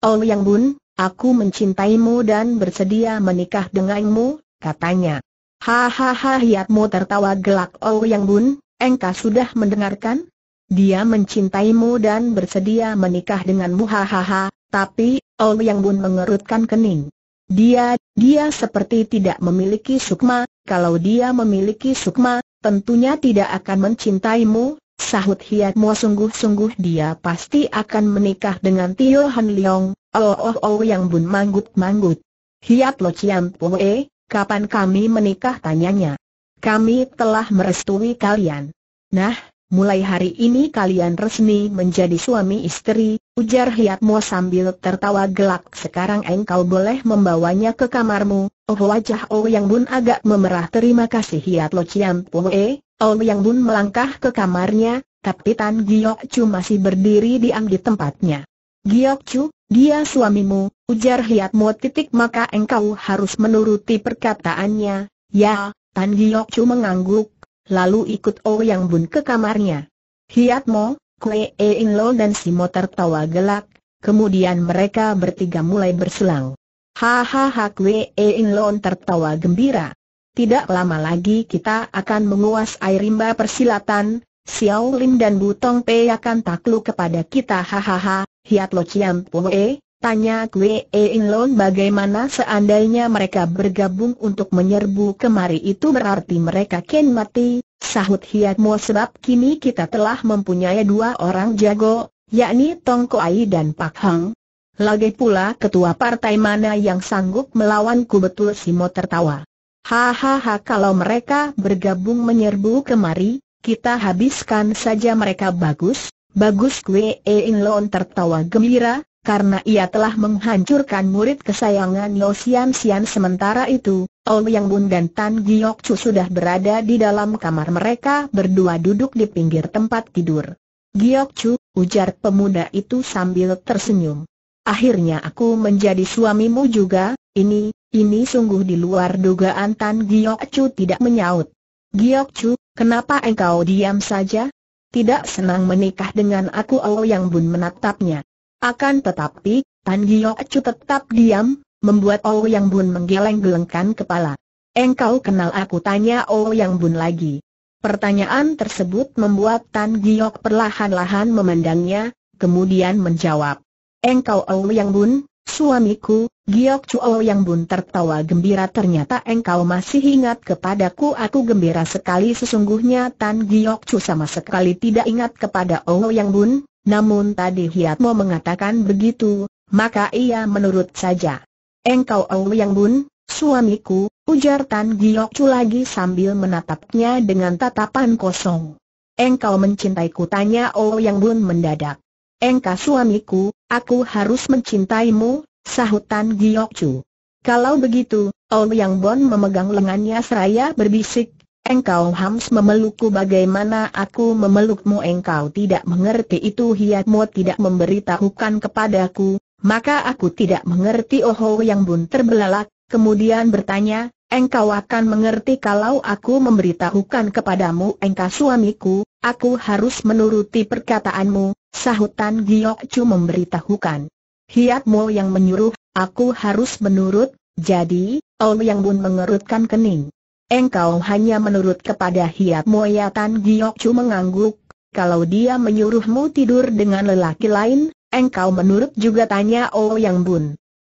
Oh Yang Bun, aku mencintaimu dan bersedia menikah denganmu, katanya. Hahaha hiatmu tertawa gelak Oh Yang Bun, engkau sudah mendengarkan? Dia mencintaimu dan bersedia menikah denganmu hahaha, tapi Oh Yang Bun mengerutkan kening. Dia, dia seperti tidak memiliki sukma, kalau dia memiliki sukma, tentunya tidak akan mencintaimu, sahut Hiat Mo sungguh-sungguh dia pasti akan menikah dengan Tio Han Leong, oh oh oh yang bun manggut-manggut. Hiat Lo cian Poe, kapan kami menikah tanyanya? Kami telah merestui kalian. Nah, Mulai hari ini kalian resmi menjadi suami istri, ujar Hiatmo sambil tertawa gelak. Sekarang engkau boleh membawanya ke kamarmu. Oh wajah Oh Yang Bun agak memerah. Terima kasih Hiat Lo Chiam Pue. Oh Yang Bun melangkah ke kamarnya, tapi Tan Giok Chu masih berdiri diam di tempatnya. Giok Chu, dia suamimu, ujar Hiatmo. titik maka engkau harus menuruti perkataannya. Ya, Tan Giok Chu mengangguk lalu ikut O oh yang Bun ke kamarnya. Hiat Mo, Kue e In Lo dan si motor tertawa gelak, kemudian mereka bertiga mulai berselang. Hahaha Kue e In Lo tertawa gembira. Tidak lama lagi kita akan menguasai rimba persilatan, Xiao Lim dan Butong Pei akan takluk kepada kita hahaha, Hiat Lo Ciam e. Tanya Kwe e In Lon bagaimana seandainya mereka bergabung untuk menyerbu kemari itu berarti mereka kian mati, sahut Hiat Mo sebab kini kita telah mempunyai dua orang jago, yakni Tong Ai dan Pak Hang. Lagi pula ketua partai mana yang sanggup melawanku betul Simo tertawa. Hahaha kalau mereka bergabung menyerbu kemari, kita habiskan saja mereka bagus, bagus Kwe e In Lon tertawa gembira, karena ia telah menghancurkan murid kesayangan Lo Sian Sian, sementara itu, Ou Yang Bun dan Tan Giok Chu sudah berada di dalam kamar mereka berdua duduk di pinggir tempat tidur. Giok Chu, ujar pemuda itu sambil tersenyum. Akhirnya aku menjadi suamimu juga, ini, ini sungguh di luar dugaan Tan Giok Chu tidak menyaut. Giok Chu, kenapa engkau diam saja? Tidak senang menikah dengan aku Oh Yang Bun menatapnya. Akan tetapi, Tan Giochu tetap diam, membuat oh yang Bun menggeleng-gelengkan kepala. Engkau kenal aku tanya oh yang Bun lagi. Pertanyaan tersebut membuat Tan Giok perlahan-lahan memandangnya, kemudian menjawab. Engkau oh yang Bun, suamiku, Giok Chu yang Bun tertawa gembira ternyata engkau masih ingat kepadaku aku gembira sekali sesungguhnya Tan Giok Chu sama sekali tidak ingat kepada yang Bun, namun tadi Hiatmo mengatakan begitu, maka ia menurut saja. Engkau Yang Bun, suamiku, ujar Tan Giok Chu lagi sambil menatapnya dengan tatapan kosong. Engkau mencintai mencintaiku tanya Yang Bun mendadak. Engkau suamiku, aku harus mencintaimu, sahut Tan Giok Chu. Kalau begitu, Yang Bun memegang lengannya seraya berbisik, Engkau hams memelukku bagaimana aku memelukmu engkau tidak mengerti itu hiatmu tidak memberitahukan kepadaku, maka aku tidak mengerti Oh, yang bun terbelalak, kemudian bertanya, engkau akan mengerti kalau aku memberitahukan kepadamu engkau suamiku, aku harus menuruti perkataanmu, sahutan Giok Chu memberitahukan. Hiatmu yang menyuruh, aku harus menurut, jadi, Oh Yang Bun mengerutkan kening. Engkau hanya menurut kepada Hiat moyatan Tan Giok Chu mengangguk, kalau dia menyuruhmu tidur dengan lelaki lain, engkau menurut juga tanya Oh Yang Bun.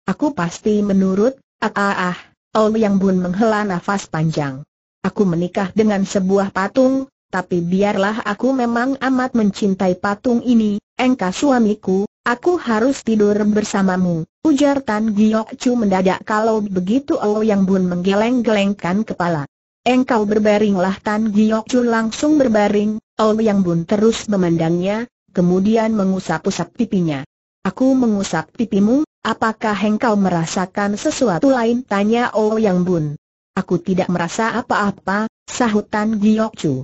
Aku pasti menurut, ah ah ah, Oh Yang Bun menghela nafas panjang. Aku menikah dengan sebuah patung, tapi biarlah aku memang amat mencintai patung ini, engkau suamiku, Aku harus tidur bersamamu, ujar Tan Giok Chu mendadak kalau begitu Oh Yang Bun menggeleng-gelengkan kepala. Engkau berbaringlah Tan Giok Chu langsung berbaring, Yang Bun terus memandangnya, kemudian mengusap-usap pipinya. Aku mengusap pipimu, apakah engkau merasakan sesuatu lain? Tanya Yang Bun. Aku tidak merasa apa-apa, sahutan Giok Chu.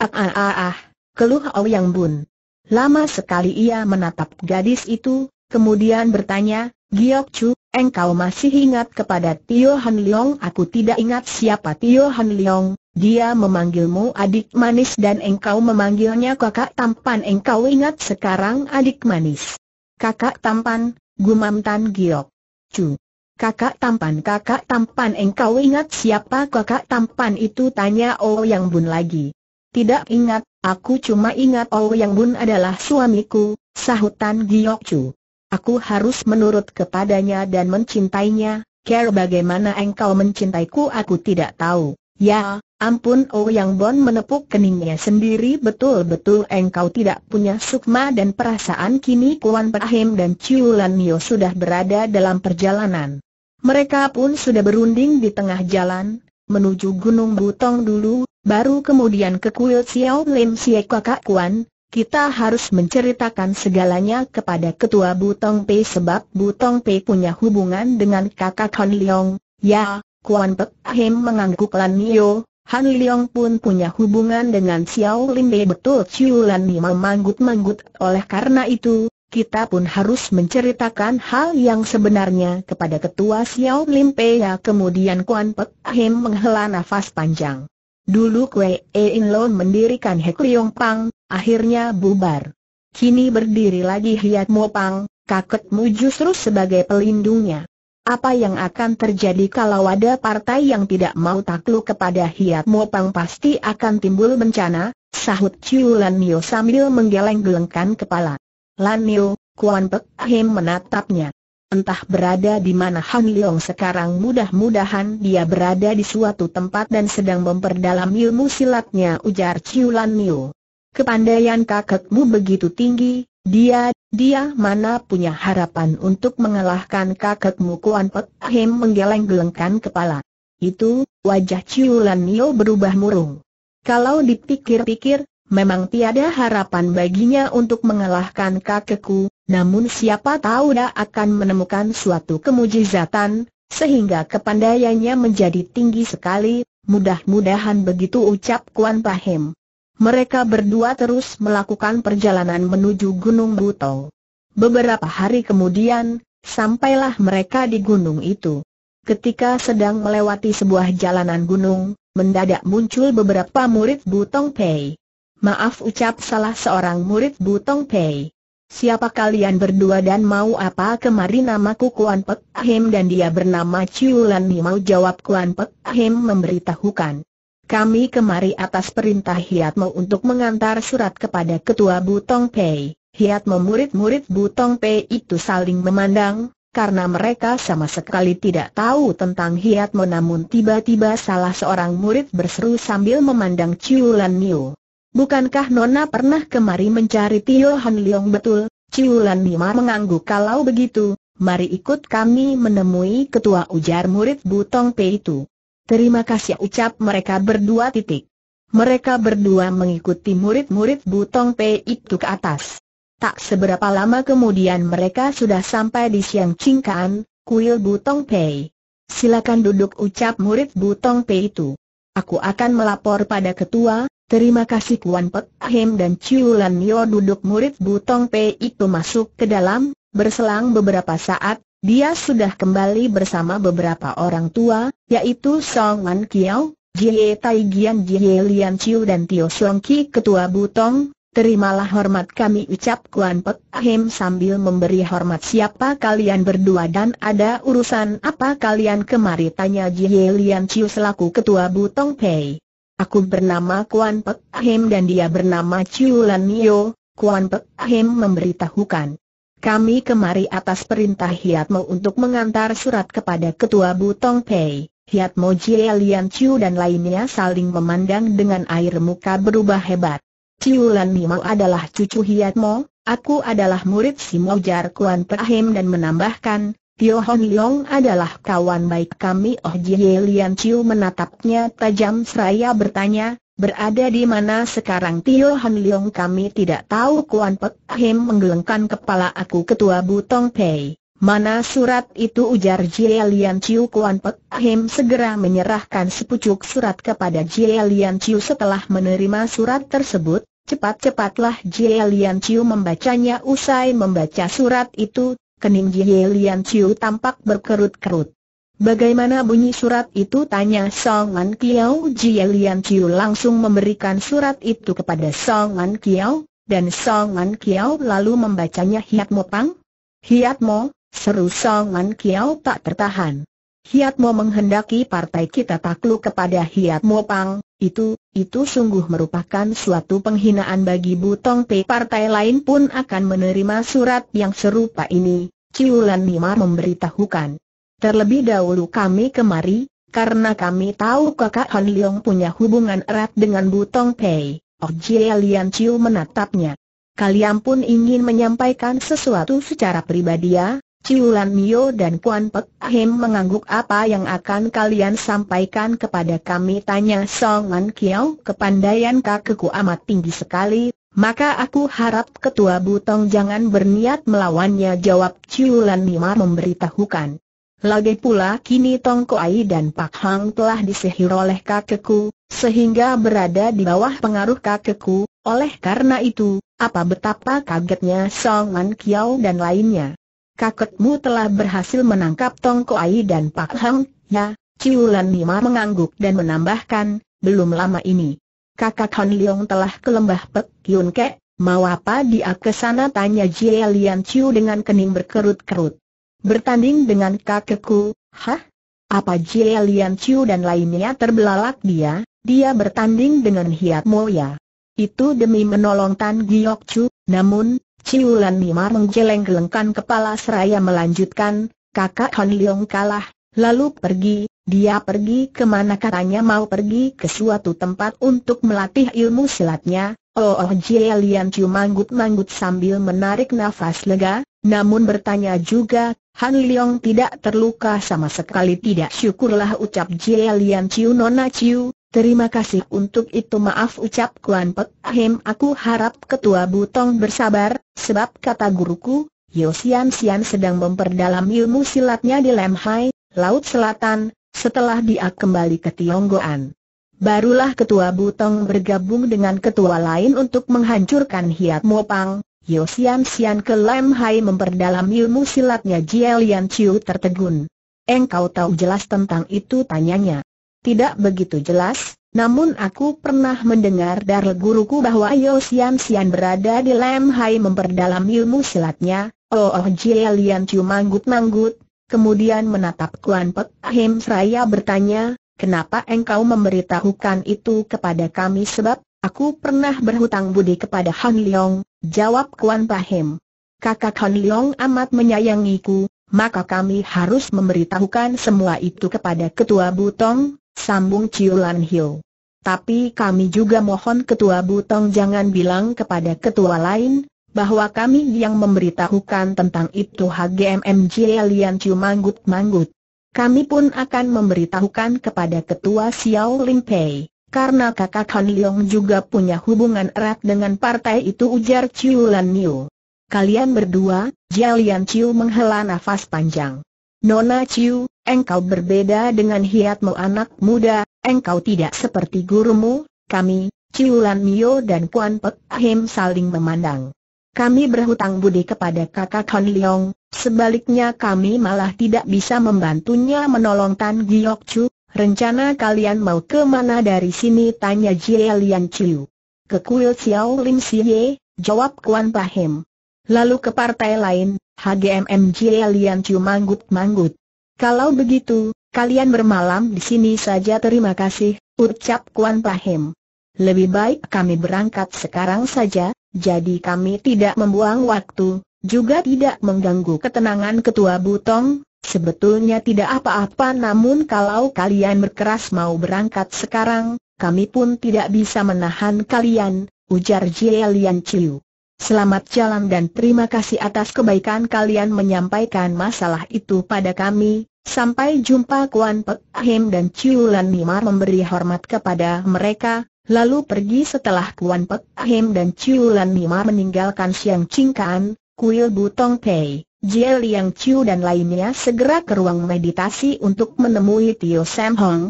Ah ah ah ah, keluh Ouyang Bun. Lama sekali ia menatap gadis itu, kemudian bertanya, Giok Chu, engkau masih ingat kepada Tio Han Leong? Aku tidak ingat siapa Tio Han Leong, dia memanggilmu adik manis dan engkau memanggilnya kakak tampan. Engkau ingat sekarang adik manis. Kakak tampan, gumam Tan Giok. Cu. Kakak tampan, kakak tampan, engkau ingat siapa kakak tampan itu? Tanya Oh Yang Bun lagi. Tidak ingat, aku cuma ingat Oh Yang Bun adalah suamiku, sahutan Giok cu. Aku harus menurut kepadanya dan mencintainya, care bagaimana engkau mencintaiku aku tidak tahu. Ya, ampun Oh, Yang Bon menepuk keningnya sendiri betul-betul engkau tidak punya sukma dan perasaan kini Kuan Perahim dan Ciulan Nio sudah berada dalam perjalanan. Mereka pun sudah berunding di tengah jalan, menuju Gunung Butong dulu, baru kemudian ke kuil Xiao Lim Siek kakak Kuan, kita harus menceritakan segalanya kepada Ketua Butong Pei sebab Butong Pei punya hubungan dengan kakak Han Leong. Ya, Kuan Pek Him mengangguk Lan Nio, Han Leong pun punya hubungan dengan Xiao Lim Bei betul Chiu Lan Nio memanggut-manggut. Oleh karena itu, kita pun harus menceritakan hal yang sebenarnya kepada Ketua Xiao Lim Pei ya. Kemudian Kuan Pek Him menghela nafas panjang. Dulu Kwe In Lo mendirikan Hek Liong Pang, akhirnya bubar. Kini berdiri lagi Hiat Mo Pang, kakekmu justru sebagai pelindungnya. Apa yang akan terjadi kalau ada partai yang tidak mau takluk kepada Hiat Mo Pang pasti akan timbul bencana, sahut Chiu Lan Nio sambil menggeleng-gelengkan kepala. Lan Nio, Kuan Pek Ahim menatapnya. Entah berada di mana Han Leong sekarang mudah-mudahan dia berada di suatu tempat dan sedang memperdalam ilmu silatnya ujar Chiu Lan Miu. Kepandaian kakekmu begitu tinggi, dia, dia mana punya harapan untuk mengalahkan kakekmu Kuan Pek Him menggeleng-gelengkan kepala. Itu, wajah Chiu Lan Miu berubah murung. Kalau dipikir-pikir, memang tiada harapan baginya untuk mengalahkan kakekku, namun siapa tahu dia akan menemukan suatu kemujizatan, sehingga kepandaiannya menjadi tinggi sekali, mudah-mudahan begitu ucap Kuan Pahim. Mereka berdua terus melakukan perjalanan menuju Gunung Butong. Beberapa hari kemudian, sampailah mereka di gunung itu. Ketika sedang melewati sebuah jalanan gunung, mendadak muncul beberapa murid Butong Pei. Maaf ucap salah seorang murid Butong Pei. Siapa kalian berdua dan mau apa kemari namaku Kuan Pek Ahim dan dia bernama Ciulan Mau jawab Kuan Pek Ahim memberitahukan. Kami kemari atas perintah Hiatmo untuk mengantar surat kepada Ketua Butong Pei. Hiatmo murid-murid Butong Pei itu saling memandang, karena mereka sama sekali tidak tahu tentang Hiatmo namun tiba-tiba salah seorang murid berseru sambil memandang Ciulan Liu. Bukankah Nona pernah kemari mencari Tio Han Leong betul? Ciulan Nima mengangguk kalau begitu, mari ikut kami menemui ketua ujar murid Butong Pei itu. Terima kasih ucap mereka berdua titik. Mereka berdua mengikuti murid-murid Butong Pei itu ke atas. Tak seberapa lama kemudian mereka sudah sampai di Siang Cingkaan, kuil Butong Pei. Silakan duduk ucap murid Butong Pei itu. Aku akan melapor pada ketua, Terima kasih Kuan Pek Hem dan Chiu Lan Yo duduk murid Butong Pei itu masuk ke dalam, berselang beberapa saat, dia sudah kembali bersama beberapa orang tua, yaitu Song Wan Kiao, Jie Tai Gian Jie Lian Chiu dan Tio Song Ki Ketua Butong, Terimalah hormat kami ucap Kuan Pek Ahim sambil memberi hormat siapa kalian berdua dan ada urusan apa kalian kemari tanya Jie Lian Chiu selaku ketua Butong Pei. Aku bernama Kuan Pek Ahim dan dia bernama Chiu Lan Nio, Kuan Pek Ahim memberitahukan. Kami kemari atas perintah Hiatmo untuk mengantar surat kepada Ketua Butong Pei. Hiatmo Jie Lian Chiu dan lainnya saling memandang dengan air muka berubah hebat. Chiu Lan Nio adalah cucu Hiatmo, aku adalah murid si Mojar Kuan Pek Ahim dan menambahkan, Tio Hon Leong adalah kawan baik kami Oh Jie Lian Chiu menatapnya tajam seraya bertanya, berada di mana sekarang Tio Hon Leong kami tidak tahu Kuan Pek Him menggelengkan kepala aku ketua Butong Pei. Mana surat itu ujar Jie Lian Chiu Kuan Pek Him segera menyerahkan sepucuk surat kepada Jie Lian Chiu setelah menerima surat tersebut, Cepat-cepatlah Jie Lian Chiu membacanya usai membaca surat itu, kening Jie Lian Chiu tampak berkerut-kerut. Bagaimana bunyi surat itu? Tanya Song An Kiao. Jie Lian Chiu langsung memberikan surat itu kepada Song An Kiao, dan Song An Kiao lalu membacanya Hiat Mo Pang. Hiat Mo, seru An Kiao tak tertahan. Hiat Mo menghendaki partai kita takluk kepada Hiat Mo Pang, itu, itu sungguh merupakan suatu penghinaan bagi Butong Pei. Partai lain pun akan menerima surat yang serupa ini, Kiulan Nima memberitahukan. Terlebih dahulu kami kemari, karena kami tahu kakak Han Leong punya hubungan erat dengan Bu Tong Pei. Oh Jie Lian Chiu menatapnya. Kalian pun ingin menyampaikan sesuatu secara pribadi ya, Ciulan Mio dan Kuan Pek Ahim mengangguk apa yang akan kalian sampaikan kepada kami tanya Song An Kiao kepandaian kakekku amat tinggi sekali, maka aku harap ketua Butong jangan berniat melawannya jawab Lan Nima memberitahukan. Lagi pula kini Tong Ko Ai dan Pak Hang telah disihir oleh kakekku, sehingga berada di bawah pengaruh kakekku, oleh karena itu, apa betapa kagetnya Song Man Kiao dan lainnya. Kakekmu telah berhasil menangkap Tong Ko Ai dan Pak Hang, ya, Lan Nima mengangguk dan menambahkan, belum lama ini kakak Han Leong telah ke lembah Pek Yun Kek, mau apa dia ke sana tanya Jie Lian Chiu dengan kening berkerut-kerut. Bertanding dengan kakekku, hah? Apa Jie Lian Chiu dan lainnya terbelalak dia, dia bertanding dengan Hiat Moya. Itu demi menolong Tan Giok Chu, namun, Chiu Lan Mimar menggeleng-gelengkan kepala seraya melanjutkan, kakak Han Leong kalah, lalu pergi, dia pergi ke mana katanya mau pergi ke suatu tempat untuk melatih ilmu silatnya. Oh Oh Jie Lian Chiu manggut-manggut sambil menarik nafas lega, namun bertanya juga, Han Leong tidak terluka sama sekali tidak syukurlah ucap Jie Lian Chiu Nona Chiu, terima kasih untuk itu maaf ucap Kuan Pek Hem aku harap ketua Butong bersabar, sebab kata guruku, Yosian Sian sedang memperdalam ilmu silatnya di Lemhai, Laut Selatan, setelah dia kembali ke Tionggoan. Barulah Ketua Butong bergabung dengan ketua lain untuk menghancurkan Hiat Mopang, Yosian Sian ke Lam Hai memperdalam ilmu silatnya Jielian Chiu tertegun. Engkau tahu jelas tentang itu tanyanya. Tidak begitu jelas, namun aku pernah mendengar dari guruku bahwa Yosian Sian berada di Lam Hai memperdalam ilmu silatnya, Oh Oh Jie Lian manggut-manggut, kemudian menatap Kuan Pek Ahim seraya bertanya, kenapa engkau memberitahukan itu kepada kami sebab, aku pernah berhutang budi kepada Han Leong, jawab Kuan Pahim. Kakak Han Leong amat menyayangiku, maka kami harus memberitahukan semua itu kepada Ketua Butong, sambung Lan Hiu. Tapi kami juga mohon Ketua Butong jangan bilang kepada ketua lain, bahwa kami yang memberitahukan tentang itu HGMMJ Lian Chiu manggut-manggut. Kami pun akan memberitahukan kepada Ketua Xiao Lim Pei. Karena kakak Han Leong juga punya hubungan erat dengan partai itu ujar Chiu Lan Niu. Kalian berdua, Lian Chiu menghela nafas panjang. Nona Chiu, engkau berbeda dengan hiatmu anak muda, engkau tidak seperti gurumu, kami, Lan Niu dan Kuan Pek Ahim saling memandang. Kami berhutang budi kepada kakak Hon Leong, sebaliknya kami malah tidak bisa membantunya menolong Tan Giok Chu. Rencana kalian mau ke mana dari sini? Tanya Jie Lian Chiu. Ke kuil Xiao Lim Siye, jawab Kuan Pahim. Lalu ke partai lain, HGMM Jie Lian Chiu manggut-manggut. Kalau begitu, kalian bermalam di sini saja terima kasih, ucap Kuan Pahim. Lebih baik kami berangkat sekarang saja, jadi kami tidak membuang waktu, juga tidak mengganggu ketenangan Ketua Butong, sebetulnya tidak apa-apa namun kalau kalian berkeras mau berangkat sekarang, kami pun tidak bisa menahan kalian, ujar Jie Lian Chiu. Selamat jalan dan terima kasih atas kebaikan kalian menyampaikan masalah itu pada kami. Sampai jumpa Kuan Pek Ahim dan Lan Nimar memberi hormat kepada mereka, lalu pergi setelah Kuan Pek Ahim dan Chiu Lan Mima meninggalkan Siang Ching Kan, Kuil Butong Pei, Jie Liang Chiu dan lainnya segera ke ruang meditasi untuk menemui Tio Sam Hong.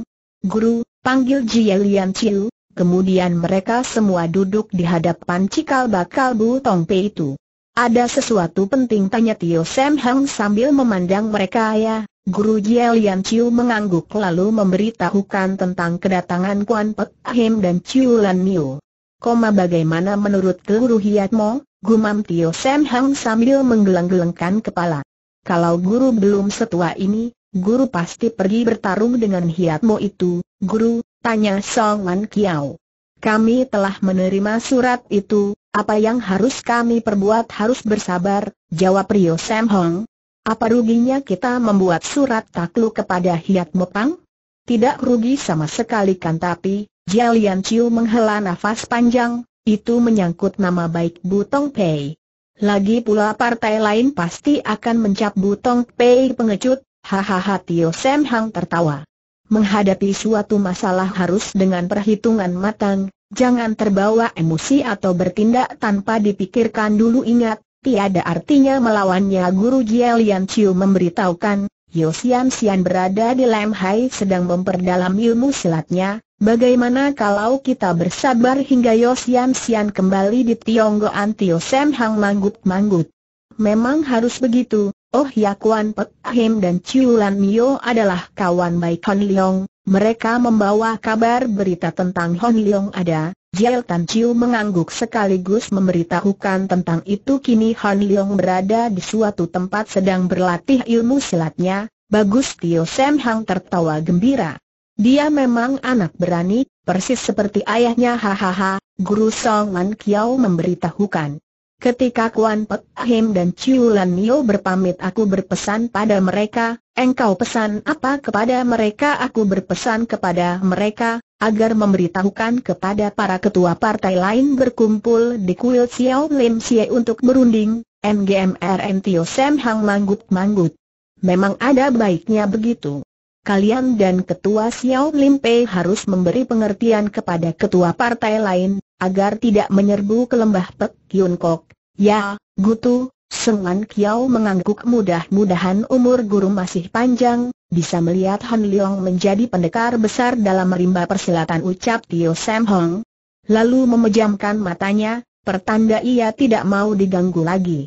Guru, panggil Jie Liang Chiu, kemudian mereka semua duduk di hadapan cikal bakal Butong Pei itu. Ada sesuatu penting tanya Tio Sam Hang sambil memandang mereka ya. Guru Jia Lian Chiu mengangguk lalu memberitahukan tentang kedatangan Kuan Pek Ahim dan Chiu Lan Miu. Koma bagaimana menurut Guru Hiatmo? Gumam Tio Sam Hang sambil menggeleng-gelengkan kepala. Kalau guru belum setua ini, guru pasti pergi bertarung dengan Hiatmo itu, guru, tanya Song Man Kiao. Kami telah menerima surat itu, apa yang harus kami perbuat harus bersabar, jawab Rio Sam Hong. Apa ruginya kita membuat surat takluk kepada Hiat Mopang? Tidak rugi sama sekali kan tapi, Jialian Chiu menghela nafas panjang, itu menyangkut nama baik Butong Pei. Lagi pula partai lain pasti akan mencap Butong Pei pengecut, hahaha Tio Sam Hong tertawa. Menghadapi suatu masalah harus dengan perhitungan matang, Jangan terbawa emosi atau bertindak tanpa dipikirkan dulu ingat, tiada artinya melawannya Guru Jialian Chiu memberitahukan, Yosian Sian berada di Lam Hai sedang memperdalam ilmu silatnya, bagaimana kalau kita bersabar hingga Yosian Sian kembali di Tionggoan Tio Sam Hang manggut-manggut. Memang harus begitu, Oh Ya Kuan Pek Him dan Chiu Lan Mio adalah kawan baik Han Leong, mereka membawa kabar berita tentang Hon Leong ada, Jiel Tan Chiu mengangguk sekaligus memberitahukan tentang itu kini Hon Leong berada di suatu tempat sedang berlatih ilmu silatnya, bagus Tio Sam Hang tertawa gembira. Dia memang anak berani, persis seperti ayahnya hahaha, Guru Song Man Kiao memberitahukan. Ketika Kuan Pek Ahim dan Chiu Lan Nio berpamit aku berpesan pada mereka, engkau pesan apa kepada mereka aku berpesan kepada mereka, agar memberitahukan kepada para ketua partai lain berkumpul di kuil Xiao Lim Xie untuk berunding, MGMRN Tio Sam Hang manggut-manggut. Memang ada baiknya begitu. Kalian dan ketua Xiao Lim Pei harus memberi pengertian kepada ketua partai lain, agar tidak menyerbu ke lembah Pek Yun Kok. Ya, Gutu, Sengan Kiao mengangguk mudah-mudahan umur guru masih panjang, bisa melihat Han Leong menjadi pendekar besar dalam rimba persilatan ucap Tio Sam Hong. Lalu memejamkan matanya, pertanda ia tidak mau diganggu lagi.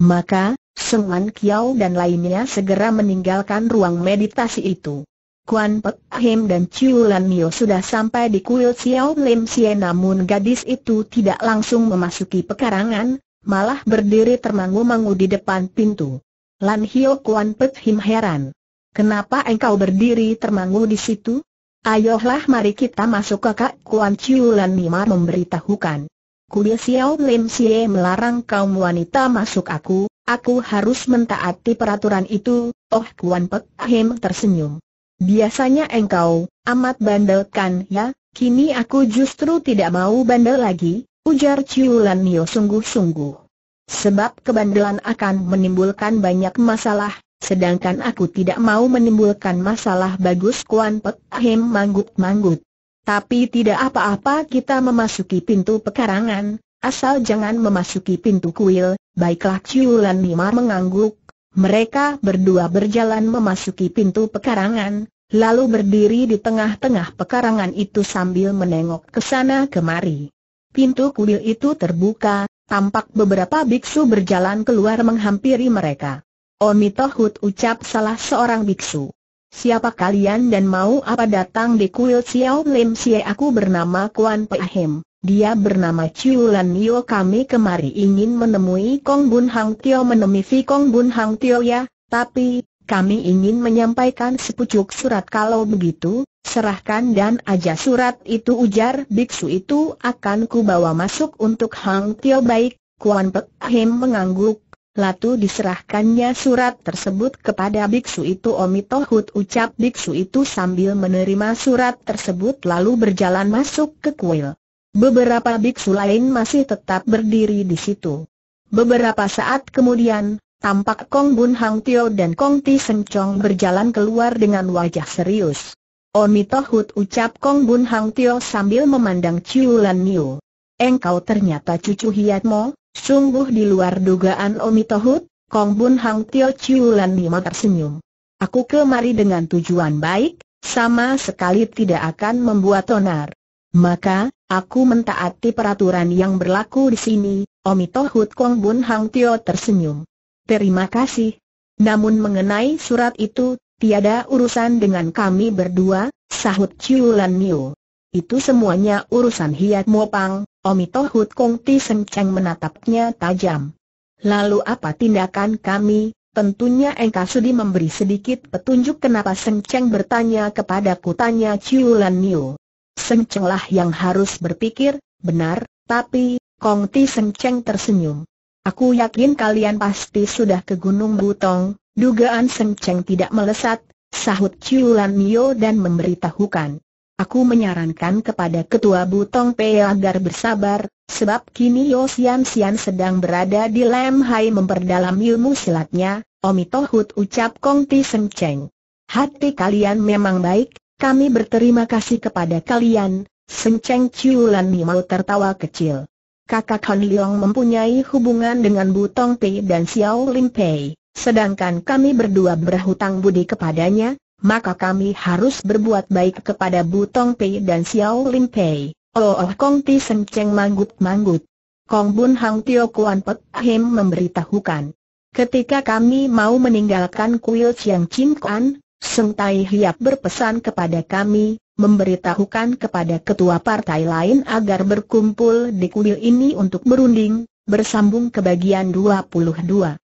Maka, Sengan Kiao dan lainnya segera meninggalkan ruang meditasi itu. Kuan Pek Him dan Chiu Lan Mio sudah sampai di kuil Xiao Lim Sien namun gadis itu tidak langsung memasuki pekarangan, malah berdiri termangu-mangu di depan pintu. Lan Hio Kuan Pek Him heran. Kenapa engkau berdiri termangu di situ? Ayolah mari kita masuk kakak Kuan Chiu Lan Mio memberitahukan. Kuil Xiao Lim Sien melarang kaum wanita masuk aku, aku harus mentaati peraturan itu, oh Kuan Pek Him tersenyum. Biasanya engkau, amat bandel kan ya, kini aku justru tidak mau bandel lagi, ujar Ciulan Nio sungguh-sungguh. Sebab kebandelan akan menimbulkan banyak masalah, sedangkan aku tidak mau menimbulkan masalah bagus Kuan Pek Hem manggut-manggut. Tapi tidak apa-apa kita memasuki pintu pekarangan, asal jangan memasuki pintu kuil, baiklah Ciulan Nio mengangguk, mereka berdua berjalan memasuki pintu pekarangan, lalu berdiri di tengah-tengah pekarangan itu sambil menengok ke sana kemari. Pintu kuil itu terbuka, tampak beberapa biksu berjalan keluar menghampiri mereka. Omitohut ucap salah seorang biksu. Siapa kalian dan mau apa datang di kuil Xiao Lim Xie aku bernama Kuan Pahim. Dia bernama Chiulan Nio kami kemari ingin menemui Kong Bun Hang Tio menemui Kong Bun Hang Tio ya, tapi, kami ingin menyampaikan sepucuk surat kalau begitu, serahkan dan aja surat itu ujar biksu itu akan ku bawa masuk untuk Hang Tio baik, Kuan Pek Him mengangguk, Latu diserahkannya surat tersebut kepada biksu itu Omi Tohut ucap biksu itu sambil menerima surat tersebut lalu berjalan masuk ke kuil. Beberapa biksu lain masih tetap berdiri di situ. Beberapa saat kemudian, tampak Kong Bun Hang Tio dan Kong Ti Seng Chong berjalan keluar dengan wajah serius. Omitohut ucap Kong Bun Hang Tio sambil memandang Chiu Lan Niu. Engkau ternyata cucu Hiatmo, sungguh di luar dugaan Omitohut, Kong Bun Hang Tio Chiu Lan Niu tersenyum. Aku kemari dengan tujuan baik, sama sekali tidak akan membuat onar. Maka, aku mentaati peraturan yang berlaku di sini, Omito Hut Kong Bun Hang Tio tersenyum. Terima kasih. Namun mengenai surat itu, tiada urusan dengan kami berdua, sahut Chiu Lan Miu. Itu semuanya urusan Hiat Pang. Omito Hut Kong Ti Seng Cheng menatapnya tajam. Lalu apa tindakan kami? Tentunya Engka Sudi memberi sedikit petunjuk kenapa Seng Cheng bertanya kepadaku tanya Chiu Lan Miu lah yang harus berpikir, benar, tapi, Kong Ti Cheng tersenyum. Aku yakin kalian pasti sudah ke Gunung Butong, dugaan Senceng tidak melesat, sahut Lan Mio dan memberitahukan. Aku menyarankan kepada Ketua Butong Pei agar bersabar, sebab kini Yo Sian Sian sedang berada di Lam Hai memperdalam ilmu silatnya, Omitohut ucap Kong Ti Seng Cheng. Hati kalian memang baik, kami berterima kasih kepada kalian, Seng Cheng Chiu Lan Mimau tertawa kecil. Kakak Han Liang mempunyai hubungan dengan Bu Tong Pei dan Xiao Lim Pei, sedangkan kami berdua berhutang budi kepadanya, maka kami harus berbuat baik kepada Bu Tong Pei dan Xiao Lim Pei. Oh, oh Kong Ti Seng Cheng manggut-manggut. Kong Bun Hang Tio Kuan Pek Him memberitahukan. Ketika kami mau meninggalkan kuil Chiang Chin Kuan, Seng Tai Hiap berpesan kepada kami, memberitahukan kepada ketua partai lain agar berkumpul di kuil ini untuk berunding, bersambung ke bagian 22.